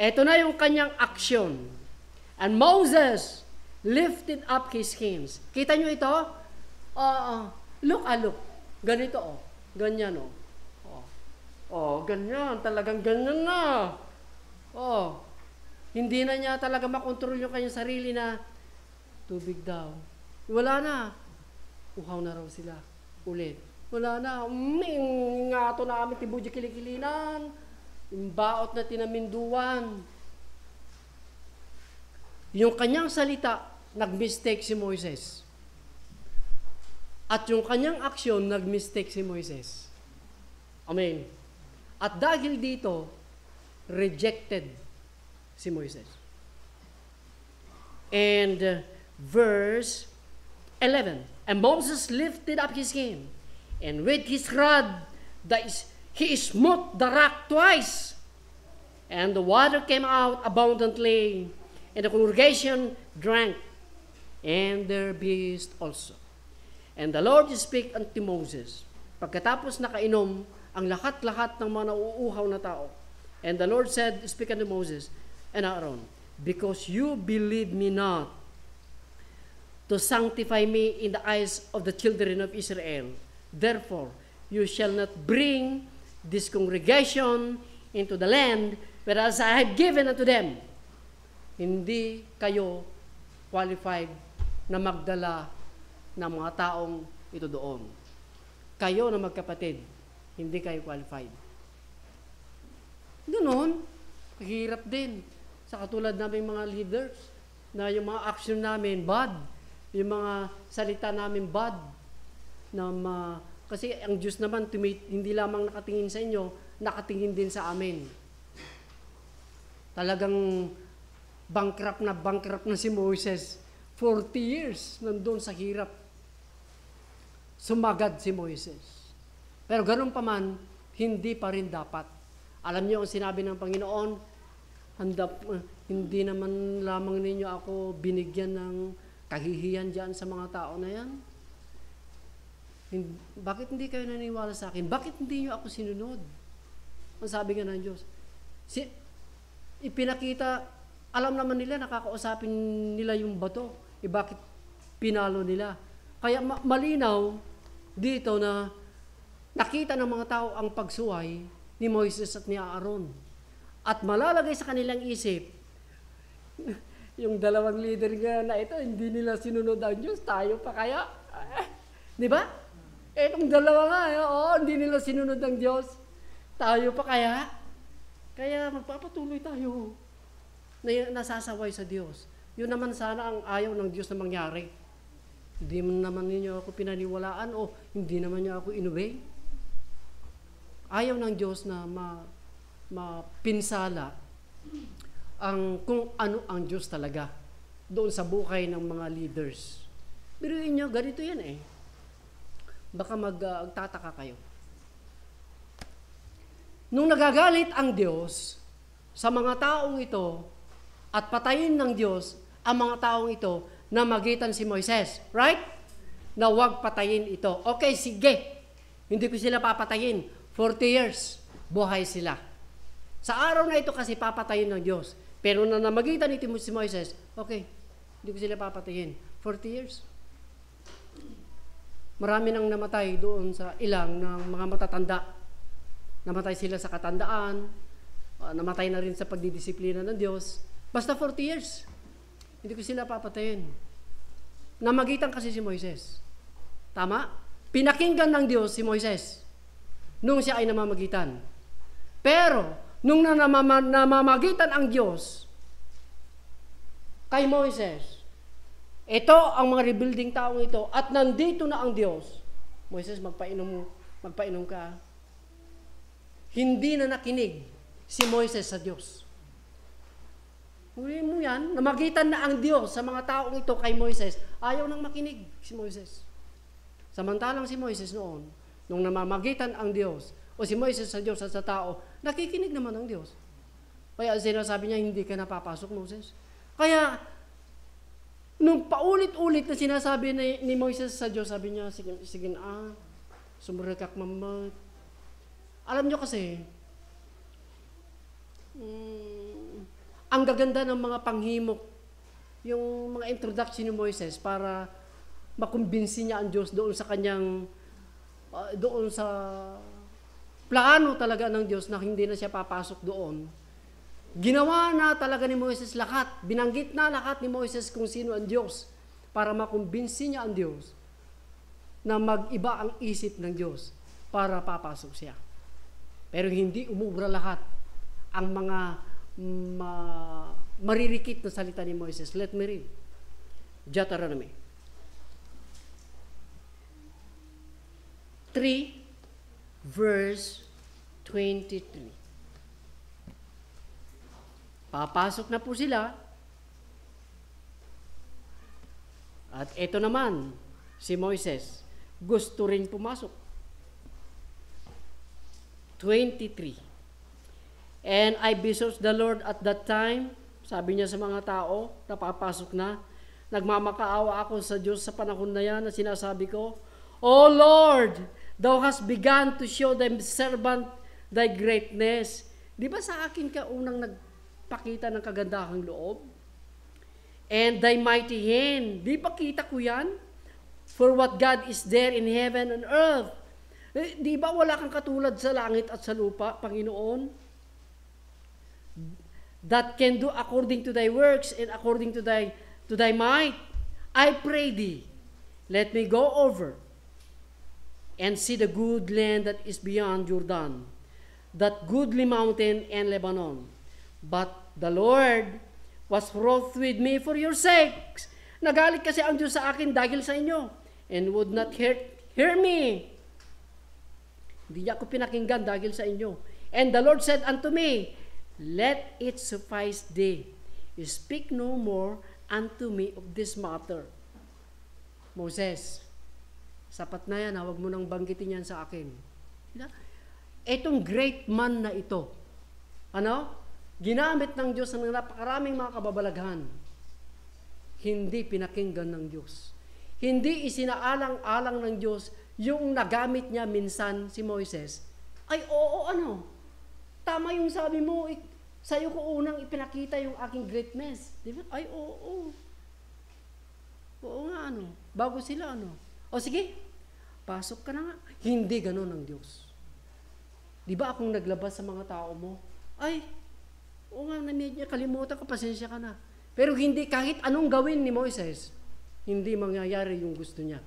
Speaker 1: Ito na yung kanyang aksyon. And Moses lifted up his hands. Kita nyo ito? Oo. uh, look, ah, look. Ganito, oh. Ganyan, oh. Oh, oh ganyan. Talagang ganyan na. Oh, hindi na niya talaga makontrol yung kanyang sarili na tubig daw. Wala na. Uhaw na raw sila. Ulit. Wala na. Ming nga to na aming tibudya kilikilinan. Imbaot na tinaminduan. Yung kanyang salita, nag-mistake si Moises. At yung kanyang aksyon, nag-mistake si Moises. Amen. At dahil dito, rejected si Moises. And uh, verse 11, And Moses lifted up his hand, and with his rod that is, he smote the rock twice, and the water came out abundantly, and the congregation drank, and their beast also. And the Lord speak unto Moses, pagkatapos nakainom ang lahat-lahat ng mga nauuhaw na tao, And the Lord said, Speak unto Moses and Aaron, Because you believe me not to sanctify me in the eyes of the children of Israel, therefore you shall not bring this congregation into the land whereas I have given unto them. Hindi kayo qualified na magdala ng mga taong ito doon. Kayo na magkapatid, hindi kayo qualified. Ganun, hirap din. Sa katulad naming mga leaders, na yung mga action namin, bad. Yung mga salita namin, bad. Na ma, kasi ang Diyos naman, hindi lamang nakatingin sa inyo, nakatingin din sa amin. Talagang bankrupt na bankrupt na si Moses. 40 years nandun sa hirap. Sumagad si Moises. Pero ganun pa man, hindi pa rin dapat alam niyo ang sinabi ng Panginoon, handa, uh, hindi naman lamang ninyo ako binigyan ng kahihiyan diyan sa mga tao na yan. Hindi, bakit hindi kayo naniniwala sa akin? Bakit hindi niyo ako sinunod? Ang sabi nga ng Diyos, si, ipinakita, alam naman nila, nakakausapin nila yung bato. E bakit pinalo nila? Kaya ma- malinaw dito na nakita ng mga tao ang pagsuway ni Moises at ni Aaron. At malalagay sa kanilang isip, yung dalawang leader nga na ito, hindi nila sinunod ang Diyos, tayo pa kaya? [LAUGHS] Di ba? Eh, Itong dalawa nga, eh, oo, oh, hindi nila sinunod ang Diyos, tayo pa kaya? Kaya magpapatuloy tayo na nasasaway sa Diyos. Yun naman sana ang ayaw ng Diyos na mangyari. Hindi naman ninyo ako pinaniwalaan o hindi naman niya ako inuwi. Ayaw ng Diyos na ma, mapinsala ang kung ano ang Diyos talaga doon sa buhay ng mga leaders. Pero inyo, ganito yan eh. Baka magtataka uh, kayo. Nung nagagalit ang Diyos sa mga taong ito at patayin ng Diyos ang mga taong ito na magitan si Moises, right? Na huwag patayin ito. Okay, sige. Hindi ko sila papatayin. 40 years, buhay sila. Sa araw na ito kasi papatayin ng Diyos. Pero na namagitan ni Timothy si Moises, okay, hindi ko sila papatayin. 40 years. Marami nang namatay doon sa ilang ng mga matatanda. Namatay sila sa katandaan, ah, namatay na rin sa pagdidisiplina ng Diyos. Basta 40 years. Hindi ko sila papatayin. Namagitan kasi si Moises. Tama? Pinakinggan ng Diyos si Moises nung siya ay namamagitan. Pero, nung namamagitan ang Diyos kay Moises, ito ang mga rebuilding taong ito at nandito na ang Diyos. Moises, magpainom, magpainom ka. Hindi na nakinig si Moises sa Diyos. Huli mo yan, namagitan na ang Diyos sa mga taong ito kay Moises. Ayaw nang makinig si Moises. Samantalang si Moises noon, nung namamagitan ang Diyos o si Moises sa Diyos at sa tao, nakikinig naman ang Diyos. Kaya sinasabi niya, hindi ka napapasok, Moses. Kaya, nung paulit-ulit na sinasabi ni, ni Moises sa Diyos, sabi niya, sige, sige ah, sumurakak mamat. Alam niyo kasi, mm, ang gaganda ng mga panghimok, yung mga introduction ni Moises para makumbinsi niya ang Diyos doon sa kanyang uh, doon sa plano talaga ng Diyos na hindi na siya papasok doon. Ginawa na talaga ni Moises lahat. Binanggit na lahat ni Moises kung sino ang Diyos para makumbinsi niya ang Diyos na mag-iba ang isip ng Diyos para papasok siya. Pero hindi umubra lahat ang mga ma, maririkit na salita ni Moises. Let me read. Deuteronomy 3 verse 23. Papasok na po sila. At ito naman, si Moises, gusto rin pumasok. 23. And I besought the Lord at that time, sabi niya sa mga tao, napapasok na, nagmamakaawa ako sa Diyos sa panahon na yan na sinasabi ko, O Lord, Thou hast begun to show them servant thy greatness. Di ba sa akin ka unang nagpakita ng kagandahang loob? And thy mighty hand. Di ba kita ko yan? For what God is there in heaven and earth. Eh, di ba wala kang katulad sa langit at sa lupa, Panginoon? That can do according to thy works and according to thy, to thy might. I pray thee, let me go over and see the good land that is beyond Jordan, that goodly mountain and Lebanon. But the Lord was wroth with me for your sakes. Nagalit kasi ang Diyos sa akin dahil sa inyo and would not hear, hear me. Hindi niya ako pinakinggan dahil sa inyo. And the Lord said unto me, Let it suffice thee. You speak no more unto me of this matter. Moses, Sapat na yan, ha? Ah. huwag mo nang banggitin yan sa akin. Diba? Itong great man na ito, ano? Ginamit ng Diyos ng napakaraming mga kababalaghan. Hindi pinakinggan ng Diyos. Hindi isinaalang-alang ng Diyos yung nagamit niya minsan si Moises. Ay, oo, ano? Tama yung sabi mo, sa'yo ko unang ipinakita yung aking greatness. Di ba? Ay, oo, oo. Oo nga, ano? Bago sila, ano? O sige, Pasok ka na nga. Hindi ganun ang Diyos. Di ba akong naglabas sa mga tao mo? Ay, o nga, na namedya, kalimutan ko, pasensya ka na. Pero hindi, kahit anong gawin ni Moises, hindi mangyayari yung gusto niya.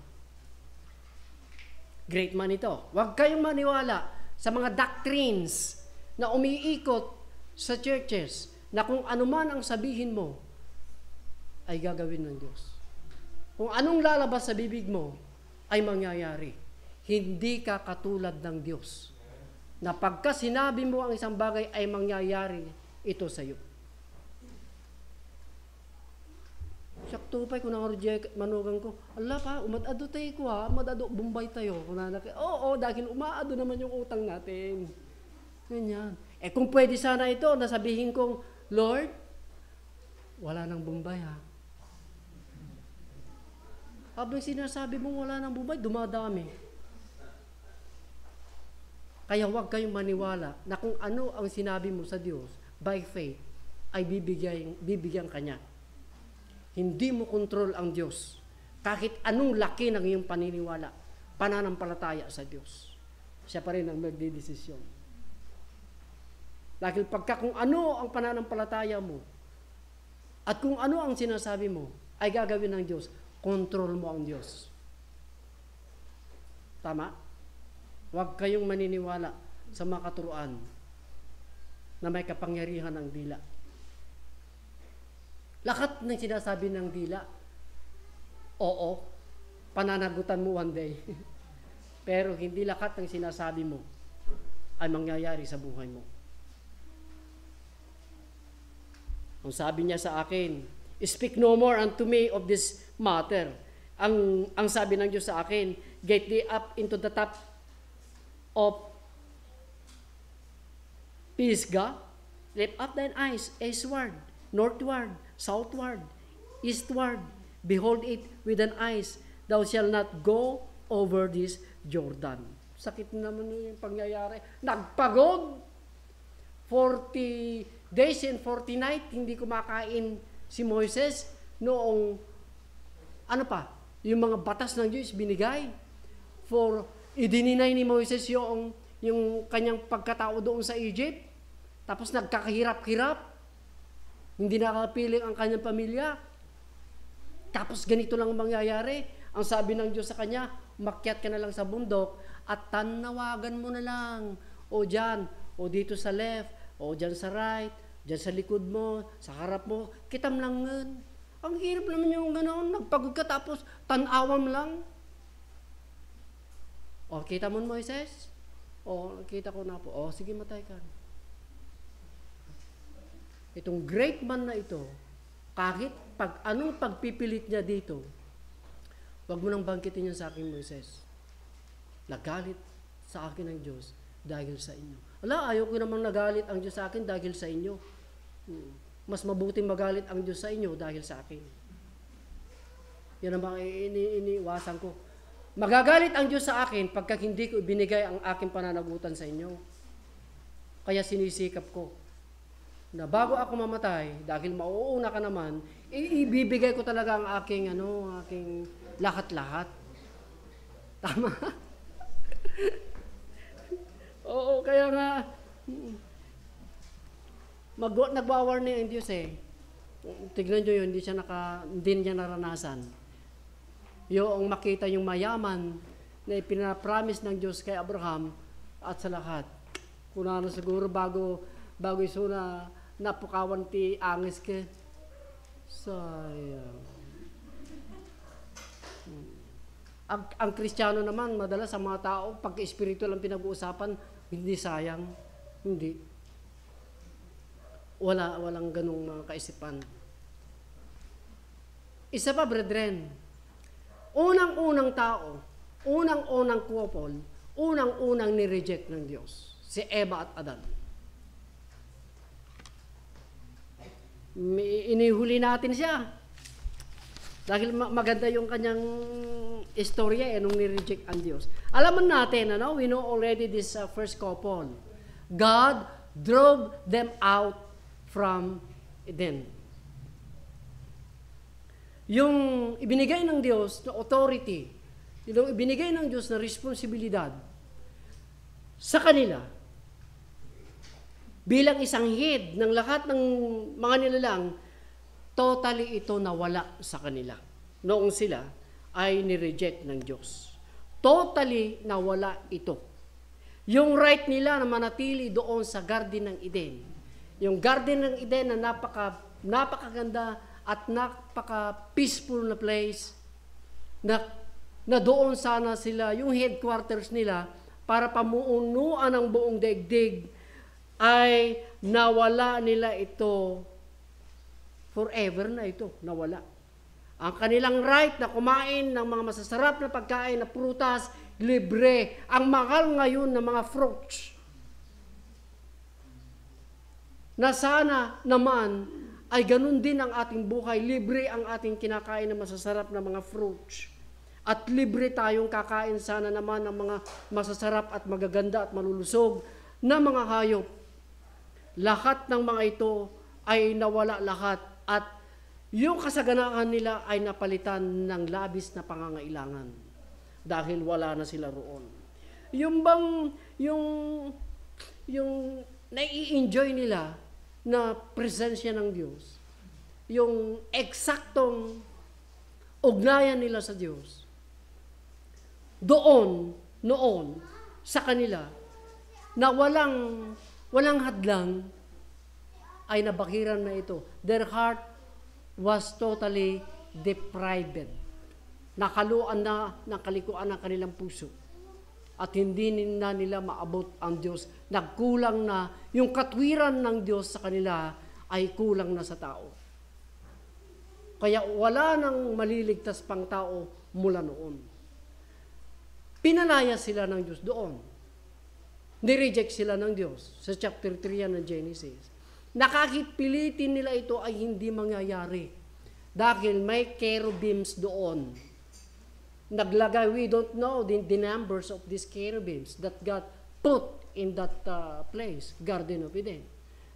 Speaker 1: Great man ito. Huwag kayong maniwala sa mga doctrines na umiikot sa churches na kung anuman ang sabihin mo, ay gagawin ng Diyos. Kung anong lalabas sa bibig mo, ay mangyayari. Hindi ka katulad ng Diyos. Na pagka sinabi mo ang isang bagay ay mangyayari ito sa iyo. Sakto Saktupay ko na reject manugang ko. Allah pa, umadado tayo ko ha, umadado, Bombay tayo. Kunanaki, oo, oh, dahil umaado naman yung utang natin. Ganyan. Eh kung pwede sana ito, nasabihin kong, Lord, wala nang Bombay ha habang sinasabi mo wala nang bumay, dumadami. Kaya huwag kayong maniwala na kung ano ang sinabi mo sa Diyos, by faith, ay bibigyan, bibigyan Kanya. Hindi mo kontrol ang Diyos. Kahit anong laki ng iyong paniniwala, pananampalataya sa Diyos. Siya pa rin ang magdidesisyon. Dahil pagka kung ano ang pananampalataya mo, at kung ano ang sinasabi mo, ay gagawin ng Diyos. Control mo ang Diyos. Tama? Huwag kayong maniniwala sa mga katuruan na may kapangyarihan ng dila. Lakat ng sinasabi ng dila, oo, pananagutan mo one day. [LAUGHS] Pero hindi lakat ng sinasabi mo ay mangyayari sa buhay mo. Ang sabi niya sa akin, Speak no more unto me of this matter. Ang, ang sabi ng Diyos sa akin, get thee up into the top of Pisgah, lift up thine eyes eastward, northward, southward, eastward. Behold it with an eyes. Thou shalt not go over this Jordan. Sakit naman yung pangyayari. Nagpagod! 40 days and 40 nights, hindi kumakain si Moises noong ano pa? Yung mga batas ng Diyos binigay for idininay ni Moises yung, yung kanyang pagkatao doon sa Egypt. Tapos nagkakahirap-hirap. Hindi nakapiling ang kanyang pamilya. Tapos ganito lang mangyayari. Ang sabi ng Diyos sa kanya, makyat ka na lang sa bundok at tanawagan mo na lang. O dyan, o dito sa left, o dyan sa right, dyan sa likod mo, sa harap mo, kitam lang ngun. Ang hirap naman yung ganoon, nagpagod ka tapos tanawam lang. O, kita mo Moises? O, kita ko na po. O, sige matay ka. Itong great man na ito, kahit pag anong pagpipilit niya dito, wag mo nang bangkitin yan sa akin Moises. Nagalit sa akin ang Diyos dahil sa inyo. Ala, ayaw ko namang nagalit ang Diyos sa akin dahil sa inyo. Hmm mas mabuti magalit ang Diyos sa inyo dahil sa akin. Yan ang mga ini iniiwasan ko. Magagalit ang Diyos sa akin pagka hindi ko binigay ang aking pananagutan sa inyo. Kaya sinisikap ko na bago ako mamatay, dahil mauuna ka naman, ibibigay ko talaga ang aking, ano, aking lahat-lahat. Tama? [LAUGHS] Oo, kaya nga, Mag nagwa-warning ang Diyos eh. Tignan nyo yun, hindi, siya naka, hindi niya naranasan. Yung makita yung mayaman na ipinapromise ng Diyos kay Abraham at sa lahat. Kung ano siguro bago, bago isuna, napukawan ti angis ke. Sayang. Hmm. Ang, ang kristyano naman, madalas sa mga tao, pag espiritual ang pinag-uusapan, hindi sayang. Hindi. Wala, walang ganung mga kaisipan. Isa pa, brethren, unang-unang tao, unang-unang couple, unang-unang nireject ng Diyos, si Eva at Adan. Inihuli natin siya. Dahil maganda yung kanyang istorya eh, nung nireject ang Diyos. Alaman natin, ano, we know already this uh, first couple. God drove them out from Eden. Yung ibinigay ng Diyos na authority, yung ibinigay ng Diyos na responsibilidad sa kanila bilang isang head ng lahat ng mga nilalang, totally ito nawala sa kanila noong sila ay nireject ng Diyos. Totally nawala ito. Yung right nila na manatili doon sa Garden ng Eden, yung Garden ng Eden na napaka, napakaganda at napaka-peaceful na place na, na doon sana sila, yung headquarters nila, para pamuunuan ang buong daigdig ay nawala nila ito forever na ito, nawala. Ang kanilang right na kumain ng mga masasarap na pagkain na prutas, libre. Ang mahal ngayon ng mga fruits na sana naman ay ganun din ang ating buhay. Libre ang ating kinakain ng masasarap na mga fruits. At libre tayong kakain sana naman ng mga masasarap at magaganda at malulusog na mga hayop. Lahat ng mga ito ay nawala lahat at yung kasaganaan nila ay napalitan ng labis na pangangailangan dahil wala na sila roon. Yung bang, yung, yung nai-enjoy nila, na presensya ng Diyos, yung eksaktong ugnayan nila sa Diyos, doon, noon, sa kanila, na walang, walang hadlang, ay nabakiran na ito. Their heart was totally deprived. Nakaluan na ng kalikuan ng kanilang puso at hindi na nila maabot ang Diyos. Nagkulang na, yung katwiran ng Diyos sa kanila ay kulang na sa tao. Kaya wala nang maliligtas pang tao mula noon. Pinalaya sila ng Diyos doon. Nireject sila ng Diyos sa chapter 3 yan ng Genesis. Nakakipilitin nila ito ay hindi mangyayari. Dahil may cherubims doon naglagay, we don't know the, the numbers of these cherubims that got put in that uh, place, Garden of Eden.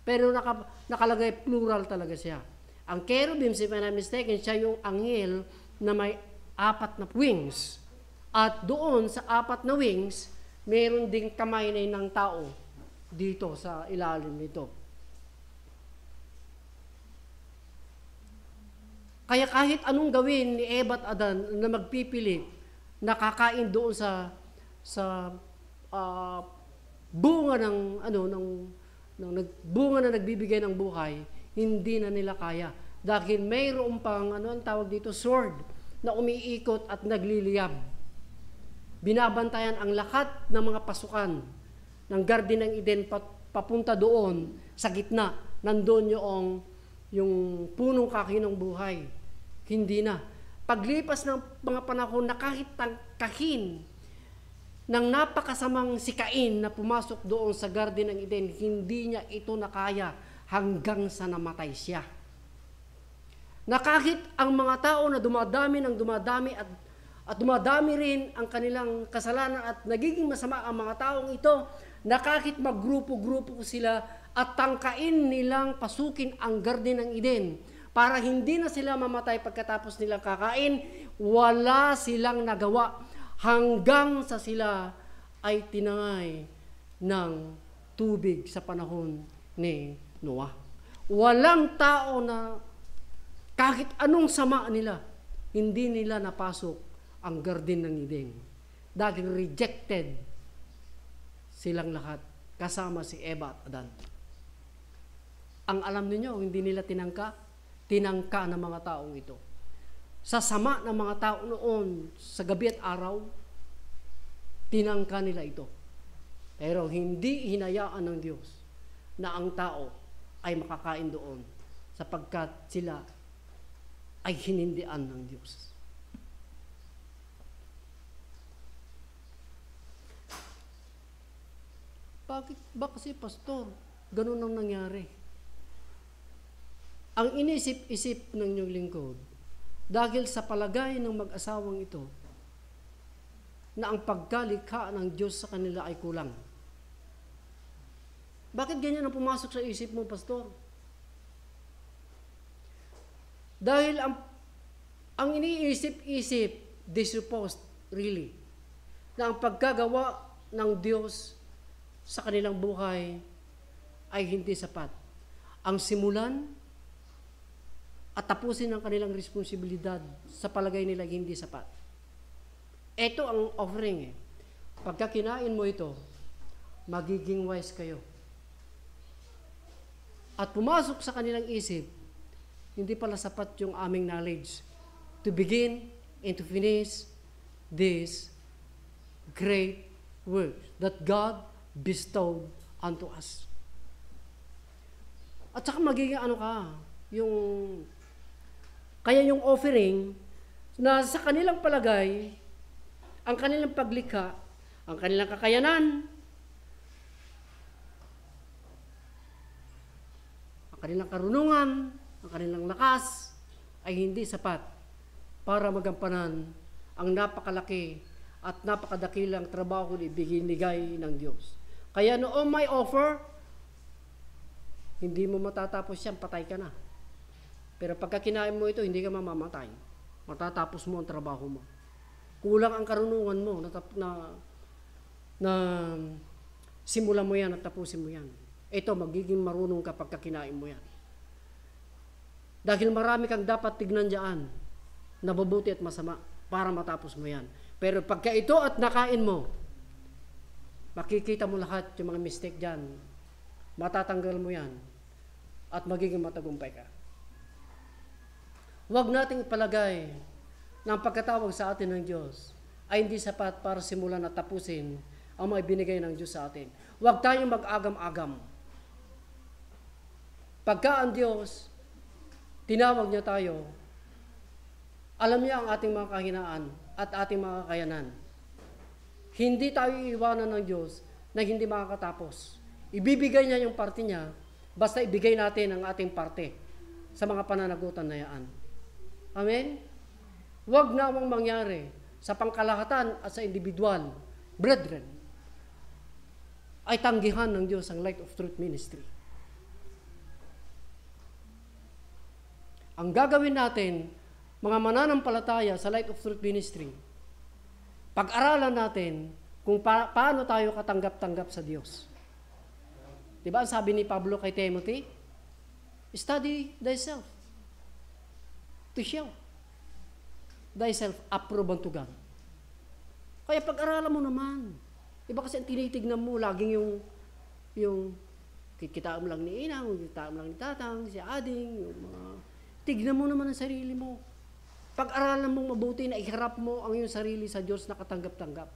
Speaker 1: Pero naka, nakalagay plural talaga siya. Ang cherubims, if I'm not mistaken, siya yung anghel na may apat na wings. At doon sa apat na wings, meron ding kamay na ng tao dito sa ilalim nito. Kaya kahit anong gawin ni Eva at Adan na magpipili, nakakain doon sa sa uh, bunga ng ano ng ng nagbunga na nagbibigay ng buhay, hindi na nila kaya dahil mayroon pang ano ang tawag dito sword na umiikot at nagliliyab. Binabantayan ang lahat ng mga pasukan ng Garden ng Eden papunta doon sa gitna. Nandoon yung yung punong kaki ng buhay. Hindi na. Paglipas ng mga panahon na kahit kahin ng napakasamang si Cain na pumasok doon sa Garden ng Eden, hindi niya ito nakaya hanggang sa namatay siya. Na kahit ang mga tao na dumadami ng dumadami at, at dumadami rin ang kanilang kasalanan at nagiging masama ang mga taong ito, na kahit maggrupo-grupo sila at tangkain nilang pasukin ang Garden ng Eden, para hindi na sila mamatay pagkatapos nilang kakain, wala silang nagawa hanggang sa sila ay tinangay ng tubig sa panahon ni Noah. Walang tao na kahit anong sama nila, hindi nila napasok ang garden ng Eden. Dahil rejected silang lahat kasama si Eva at Adan. Ang alam niyo, hindi nila tinangka tinangka ng mga taong ito. Sa sama ng mga tao noon, sa gabi at araw, tinangka nila ito. Pero hindi hinayaan ng Diyos na ang tao ay makakain doon sapagkat sila ay hinindian ng Diyos. Bakit ba kasi, pastor, ganun ang nangyari? Ang inisip-isip ng inyong lingkod, dahil sa palagay ng mag-asawang ito, na ang paggalikha ng Diyos sa kanila ay kulang. Bakit ganyan ang pumasok sa isip mo, Pastor? Dahil ang, ang iniisip-isip, disupposed, really, na ang paggagawa ng Diyos sa kanilang buhay ay hindi sapat. Ang simulan at tapusin ang kanilang responsibilidad sa palagay nila hindi sapat. Ito ang offering eh. Pagka kinain mo ito, magiging wise kayo. At pumasok sa kanilang isip, hindi pala sapat yung aming knowledge to begin and to finish this great work that God bestowed unto us. At saka magiging ano ka, yung kaya yung offering na sa kanilang palagay, ang kanilang paglikha, ang kanilang kakayanan, ang kanilang karunungan, ang kanilang lakas, ay hindi sapat para magampanan ang napakalaki at napakadakilang trabaho ni ibinigay ng Diyos. Kaya noong may offer, hindi mo matatapos yan, patay ka na. Pero pagka kinain mo ito, hindi ka mamamatay. Matatapos mo ang trabaho mo. Kulang ang karunungan mo na, na, na simula mo yan at tapusin mo yan. Ito, magiging marunong kapag kinain mo yan. Dahil marami kang dapat tignan dyan, nababuti at masama, para matapos mo yan. Pero pagka ito at nakain mo, makikita mo lahat yung mga mistake dyan, matatanggal mo yan, at magiging matagumpay ka. Huwag nating palagay na ang pagkatawag sa atin ng Diyos ay hindi sapat para simulan at tapusin ang mga ibinigay ng Diyos sa atin. Huwag tayong mag-agam-agam. Pagka ang Diyos, tinawag niya tayo, alam niya ang ating mga kahinaan at ating mga kakayanan. Hindi tayo iiwanan ng Diyos na hindi makakatapos. Ibibigay niya yung parte niya, basta ibigay natin ang ating parte sa mga pananagutan na yaan. Amen? Huwag namang mangyari sa pangkalahatan at sa individual, brethren, ay tanggihan ng Diyos ang Light of Truth Ministry. Ang gagawin natin, mga mananampalataya sa Light of Truth Ministry, pag-aralan natin kung pa- paano tayo katanggap-tanggap sa Diyos. Diba ang sabi ni Pablo kay Timothy? Study thyself to show thyself approve unto God. Kaya pag-aralan mo naman. Iba kasi ang tinitignan mo, laging yung, yung kita mo lang ni Inang, kita mo lang ni Tatang, si Ading, yung mga, tignan mo naman ang sarili mo. Pag-aralan mo mabuti na iharap mo ang iyong sarili sa Diyos na katanggap-tanggap.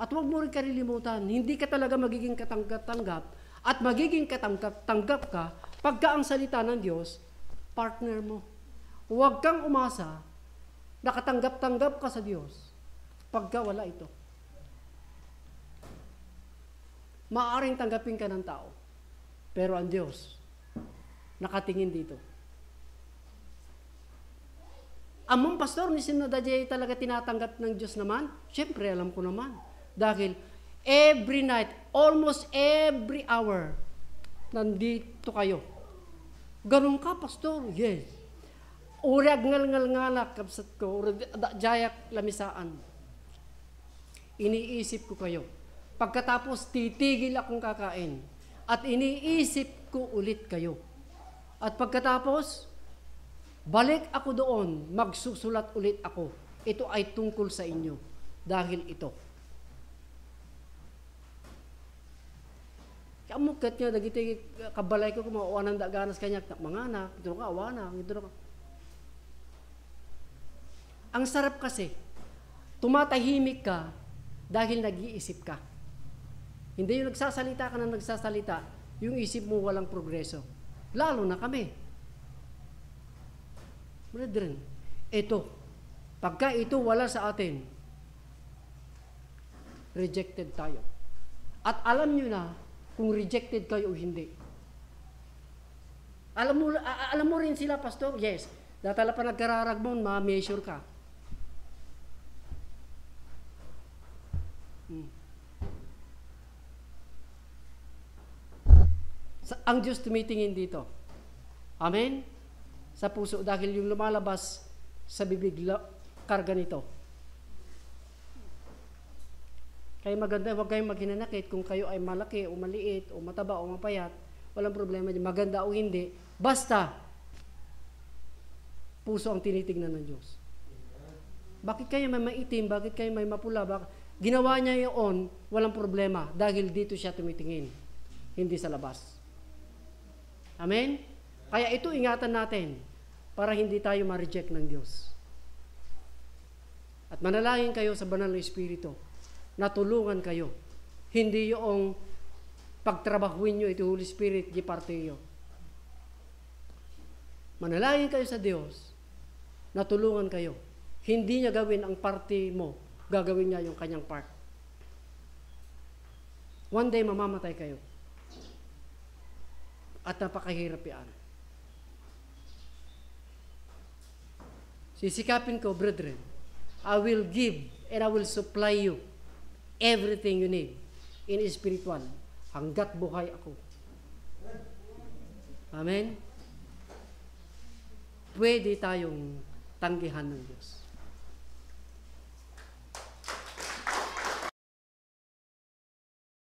Speaker 1: At huwag mo rin kalilimutan, hindi ka talaga magiging katanggap-tanggap at magiging katanggap-tanggap ka pagka ang salita ng Diyos partner mo. Huwag kang umasa, nakatanggap-tanggap ka sa Diyos, pagka wala ito. Maaring tanggapin ka ng tao, pero ang Diyos, nakatingin dito. Among pastor ni Sinada J talaga tinatanggap ng Diyos naman? Siyempre, alam ko naman. Dahil every night, almost every hour, nandito kayo Ganun ka, pastor? Yes. Urag ngal ngal ngalak, kapsat ko, urag jayak lamisaan. Iniisip ko kayo. Pagkatapos, titigil akong kakain. At iniisip ko ulit kayo. At pagkatapos, balik ako doon, magsusulat ulit ako. Ito ay tungkol sa inyo. Dahil ito. Kamukat niya, dagiti kabalay ko, kumauanan da ganas kanya, mga anak, ito ka, awana, ito ka. Ang sarap kasi, tumatahimik ka dahil nag-iisip ka. Hindi yung nagsasalita ka na nagsasalita, yung isip mo walang progreso. Lalo na kami. Brethren, ito, pagka ito wala sa atin, rejected tayo. At alam nyo na, kung rejected kayo o hindi. Alam mo, alam mo rin sila, Pastor? Yes. Datala pa nagkararag mo, ma-measure ka. Hmm. Sa, ang Diyos tumitingin dito. Amen? Sa puso. Dahil yung lumalabas sa bibig, karga nito. Kaya maganda, huwag kayong maghinanakit kung kayo ay malaki o maliit o mataba o mapayat. Walang problema dyan. Maganda o hindi. Basta, puso ang tinitignan ng Diyos. Bakit kayo may maitim? Bakit kayo may mapula? Bak Ginawa niya yun, walang problema. Dahil dito siya tumitingin. Hindi sa labas. Amen? Kaya ito ingatan natin para hindi tayo ma-reject ng Diyos. At manalangin kayo sa banal na Espiritu natulungan kayo. Hindi yung pagtrabahuin nyo ito Holy Spirit, giparteyo. Manalangin kayo sa Diyos, natulungan kayo. Hindi niya gawin ang parte mo, gagawin niya yung kanyang part. One day, mamamatay kayo. At napakahirap yan. Sisikapin ko, brethren, I will give and I will supply you everything you need in spiritual hanggat buhay ako. Amen? Pwede tayong tanggihan ng Diyos.